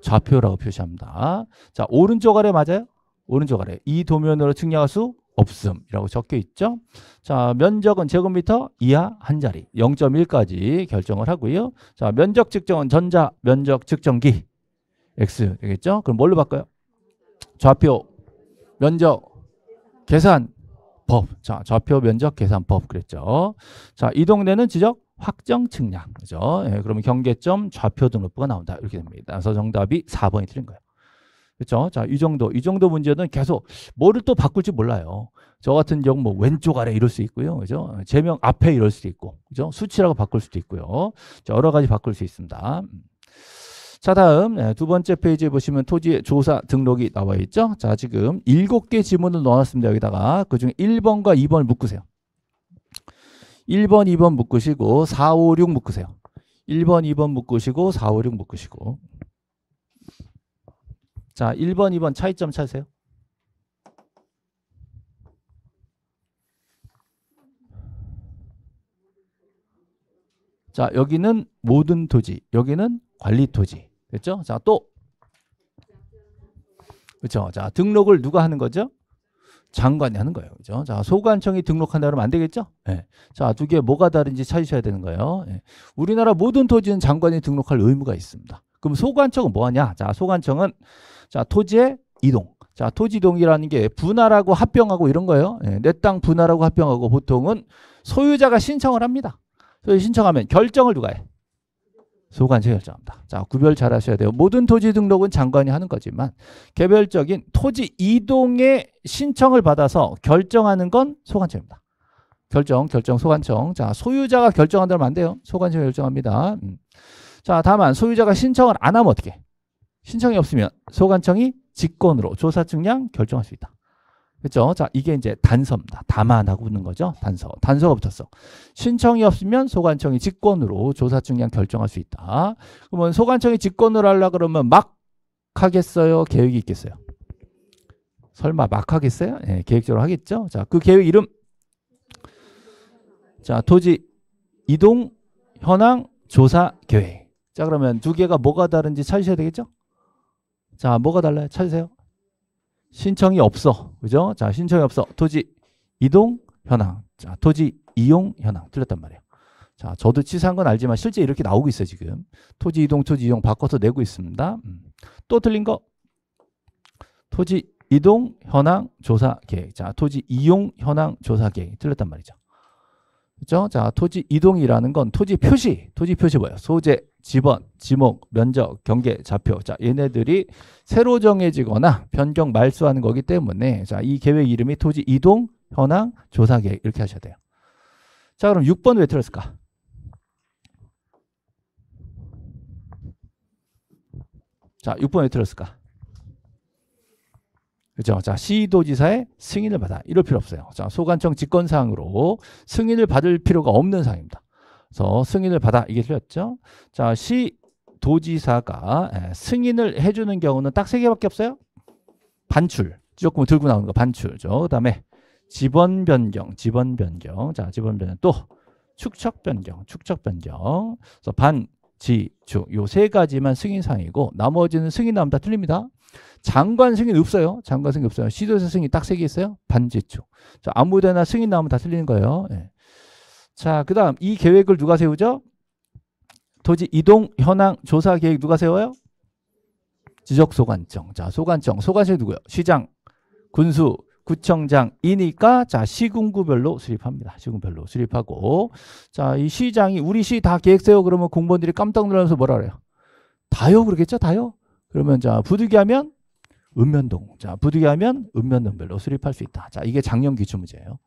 A: 좌표라고 표시합니다. 자, 오른쪽 아래 맞아요? 오른쪽 아래. 이 도면으로 측량할 수 없음이라고 적혀 있죠. 자, 면적은 제곱미터 이하 한 자리 0.1까지 결정을 하고요. 자, 면적 측정은 전자 면적 측정기 X 되겠죠? 그럼 뭘로 바꿔요? 좌표 면적 계산법. 자, 좌표 면적 계산법 그랬죠. 자, 이동되는 지적 확정 측량. 그죠? 예, 그러면 경계점 좌표 등록부가 나온다. 이렇게 됩니다. 그래서 정답이 4번이 틀린 거예요. 그죠 자, 이 정도, 이 정도 문제는 계속 뭐를 또 바꿀지 몰라요. 저 같은 경우 뭐 왼쪽 아래 이럴 수 있고요. 그죠? 제명 앞에 이럴 수도 있고. 그죠? 수치라고 바꿀 수도 있고요. 자, 여러 가지 바꿀 수 있습니다. 음. 자 다음 예, 두 번째 페이지에 보시면 토지 조사 등록이 나와 있죠. 자 지금 일곱 개 지문을 넣어놨습니다. 여기다가 그중에 1번과 2번을 묶으세요. 1번, 2번 묶으시고 4, 5, 6 묶으세요. 1번, 2번 묶으시고 4, 5, 6 묶으시고 자 1번, 2번 차이점 찾으세요. 자 여기는 모든 토지 여기는 관리 토지 됐죠? 자, 또. 그렇죠? 자, 등록을 누가 하는 거죠? 장관이 하는 거예요. 그죠? 렇 자, 소관청이 등록한다 그러면 안 되겠죠? 예. 자, 두 개 뭐가 다른지 찾으셔야 되는 거예요. 예. 우리나라 모든 토지는 장관이 등록할 의무가 있습니다. 그럼 소관청은 뭐 하냐? 자, 소관청은 자, 토지의 이동. 자, 토지 이동이라는 게 분할하고 합병하고 이런 거예요. 예. 내 땅 분할하고 합병하고 보통은 소유자가 신청을 합니다. 소유 신청하면 결정을 누가 해? 소관세 결정합니다. 자, 구별 잘 하셔야 돼요. 모든 토지 등록은 장관이 하는 거지만 개별적인 토지 이동의 신청을 받아서 결정하는 건 소관청입니다. 결정, 결정, 소관청. 자, 소유자가 결정한다 면안 돼요. 소관청 결정합니다. 음. 자, 다만 소유자가 신청을 안 하면 어떻게? 신청이 없으면 소관청이 직권으로 조사 측량 결정할 수 있다. 그렇죠? 자, 이게 이제 단서입니다. 다만하고 있는 거죠. 단서. 단서가 붙었어. 신청이 없으면 소관청이 직권으로 조사 중량 결정할 수 있다. 그러면 소관청이 직권으로 하려 그러면 막 하겠어요? 계획이 있겠어요? 설마 막 하겠어요? 예, 계획적으로 하겠죠. 자, 그 계획 이름. 자, 토지 이동 현황 조사 계획. 자, 그러면 두 개가 뭐가 다른지 찾으셔야 되겠죠? 자, 뭐가 달라요? 찾으세요. 신청이 없어. 그죠? 자, 신청이 없어. 토지 이동 현황. 자, 토지 이용 현황. 틀렸단 말이에요. 자, 저도 치사한 건 알지만 실제 이렇게 나오고 있어요, 지금. 토지 이동, 토지 이용 바꿔서 내고 있습니다. 음. 또 틀린 거. 토지 이동 현황 조사 계획. 자, 토지 이용 현황 조사 계획. 틀렸단 말이죠. 그죠? 자, 토지 이동이라는 건 토지 표시, 토지 표시 뭐예요? 소재, 지번, 지목, 면적, 경계, 좌표. 자, 얘네들이 새로 정해지거나 변경 말소하는 거기 때문에 자, 이 계획 이름이 토지 이동, 현황, 조사 계획 이렇게 하셔야 돼요. 자, 그럼 6번 왜 틀렸을까? 자, 6번 왜 틀렸을까? 그죠? 자, 시도지사의 승인을 받아. 이럴 필요 없어요. 자, 소관청 직권사항으로 승인을 받을 필요가 없는 사항입니다. 그래서 승인을 받아. 이게 틀렸죠? 자, 시도지사가 예, 승인을 해주는 경우는 딱 세 개밖에 없어요. 반출. 지역구 들고 나오는 거 반출죠. 그 다음에 지번 변경, 지번 변경. 자, 지번 변경. 또 축척 변경, 축척 변경. 그래서 반, 지, 축. 요세 가지만 승인 사항이고 나머지는 승인 나면 다 틀립니다. 장관 승인 없어요. 장관 승인 없어요. 시도사 승인 딱세 개 있어요. 반제초. 자, 아무데나 승인 나오면 다 틀리는 거예요. 예. 자, 그 다음 이 계획을 누가 세우죠? 토지 이동 현황 조사 계획 누가 세워요? 지적 소관청. 자, 소관청. 소관청 누구요? 시장, 군수, 구청장이니까 자 시군구별로 수립합니다. 시군별로 수립하고 자이 시장이 우리 시 다 계획 세워 그러면 공무원들이 깜짝 놀라면서 뭐라 그래요? 다요 그러겠죠? 다요? 그러면 자 부득이하면 읍면동. 자 부득이하면 읍면동별로 수립할 수 있다. 자 이게 작년 기출 문제예요.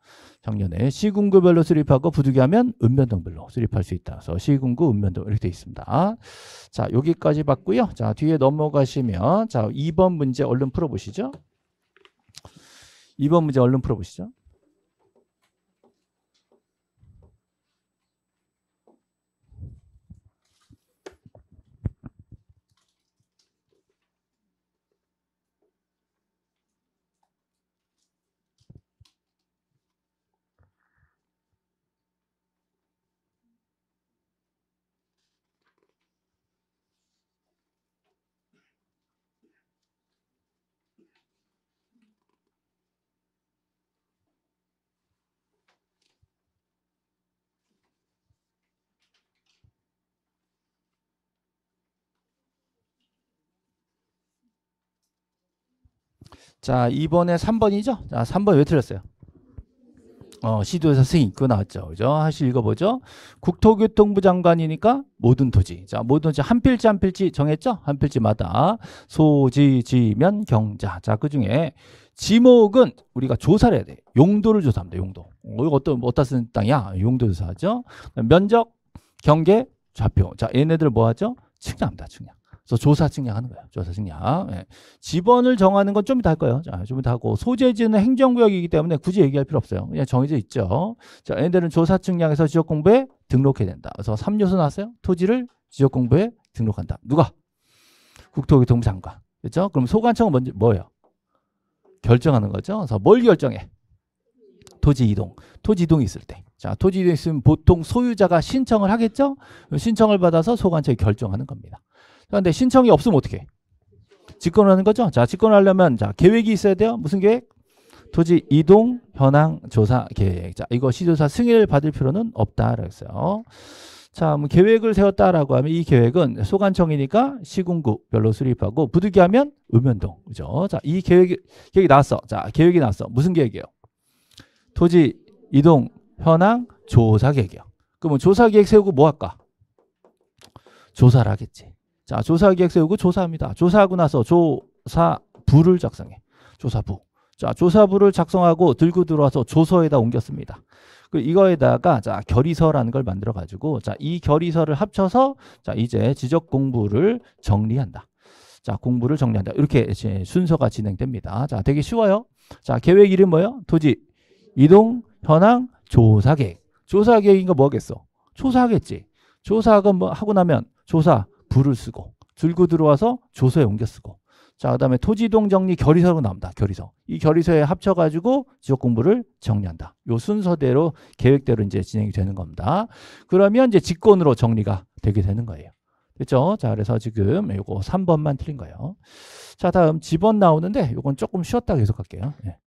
A: 작년에 시군구별로 수립하고 부득이하면 읍면동별로 수립할 수 있다. 그래서 시군구 읍면동 이렇게 되어 있습니다. 자 여기까지 봤고요. 자 뒤에 넘어가시면 자 2번 문제 얼른 풀어보시죠. 2번 문제 얼른 풀어보시죠. 자, 이번에 3번이죠? 자, 3번 왜 틀렸어요? 어, 시도에서 승 있고 나왔죠. 그죠? 다시 읽어보죠. 국토교통부 장관이니까 모든 토지. 자, 모든 토지 한 필지 한 필지 정했죠? 한 필지마다 소지, 지면, 경자. 자, 그 중에 지목은 우리가 조사를 해야 돼. 용도를 조사합니다. 용도. 어, 이거 어떤, 뭐 어디다 쓰는 땅이야? 용도 조사하죠. 면적, 경계, 좌표. 자, 얘네들 뭐 하죠? 측량합니다. 측량. 그래서 조사 측량하는 거예요. 조사 측량. 예. 지번을 정하는 건좀 이따 할 거예요. 자, 좀 이따 하고 소재지는 행정구역이기 때문에 굳이 얘기할 필요 없어요. 그냥 정해져 있죠. 자, 얘네들은 조사 측량에서 지역 공부에 등록해야 된다. 그래서 3요소 나왔어요. 토지를 지역 공부에 등록한다. 누가? 국토교통부 장관. 그렇죠? 그럼 소관청은 먼저 뭐예요? 결정하는 거죠. 그래서 뭘 결정해? 토지 이동. 토지 이동이 있을 때. 자, 토지 이동이 있으면 보통 소유자가 신청을 하겠죠? 신청을 받아서 소관청이 결정하는 겁니다. 그런데 신청이 없으면 어떻게? 집권하는 거죠. 자, 집권하려면 자 계획이 있어야 돼요. 무슨 계획? 토지 이동 현황 조사 계획. 자, 이거 시조사 승인을 받을 필요는 없다라고 했어요. 자, 뭐 계획을 세웠다라고 하면 이 계획은 소관청이니까 시군구별로 수립하고 부득이하면 읍면동 그죠? 자, 이 계획이 계획이 나왔어. 자, 계획이 나왔어. 무슨 계획이에요? 토지 이동 현황 조사 계획이요. 그러면 조사 계획 세우고 뭐 할까? 조사를 하겠지. 자, 조사 계획 세우고 조사합니다. 조사하고 나서 조사부를 작성해. 조사부. 자, 조사부를 작성하고 들고 들어와서 조서에다 옮겼습니다. 그 이거에다가 자, 결의서라는 걸 만들어 가지고 자, 이 결의서를 합쳐서 자, 이제 지적 공부를 정리한다. 자, 공부를 정리한다. 이렇게 순서가 진행됩니다. 자, 되게 쉬워요. 자, 계획 이름 뭐예요? 토지 이동 현황 조사 계획. 조사 계획인 가 뭐겠어? 조사하겠지. 조사가 뭐 하고 나면 조사 불을 쓰고 들고 들어와서 조서에 옮겨 쓰고 자 그다음에 토지동 정리 결의서로 나옵니다. 결의서 이 결의서에 합쳐가지고 지역 공부를 정리한다. 요 순서대로 계획대로 이제 진행이 되는 겁니다. 그러면 이제 직권으로 정리가 되게 되는 거예요. 됐죠자 그래서 지금 요거 3번만 틀린 거예요. 자 다음 집번 나오는데 요건 조금 쉬었다 계속 할게요. 예.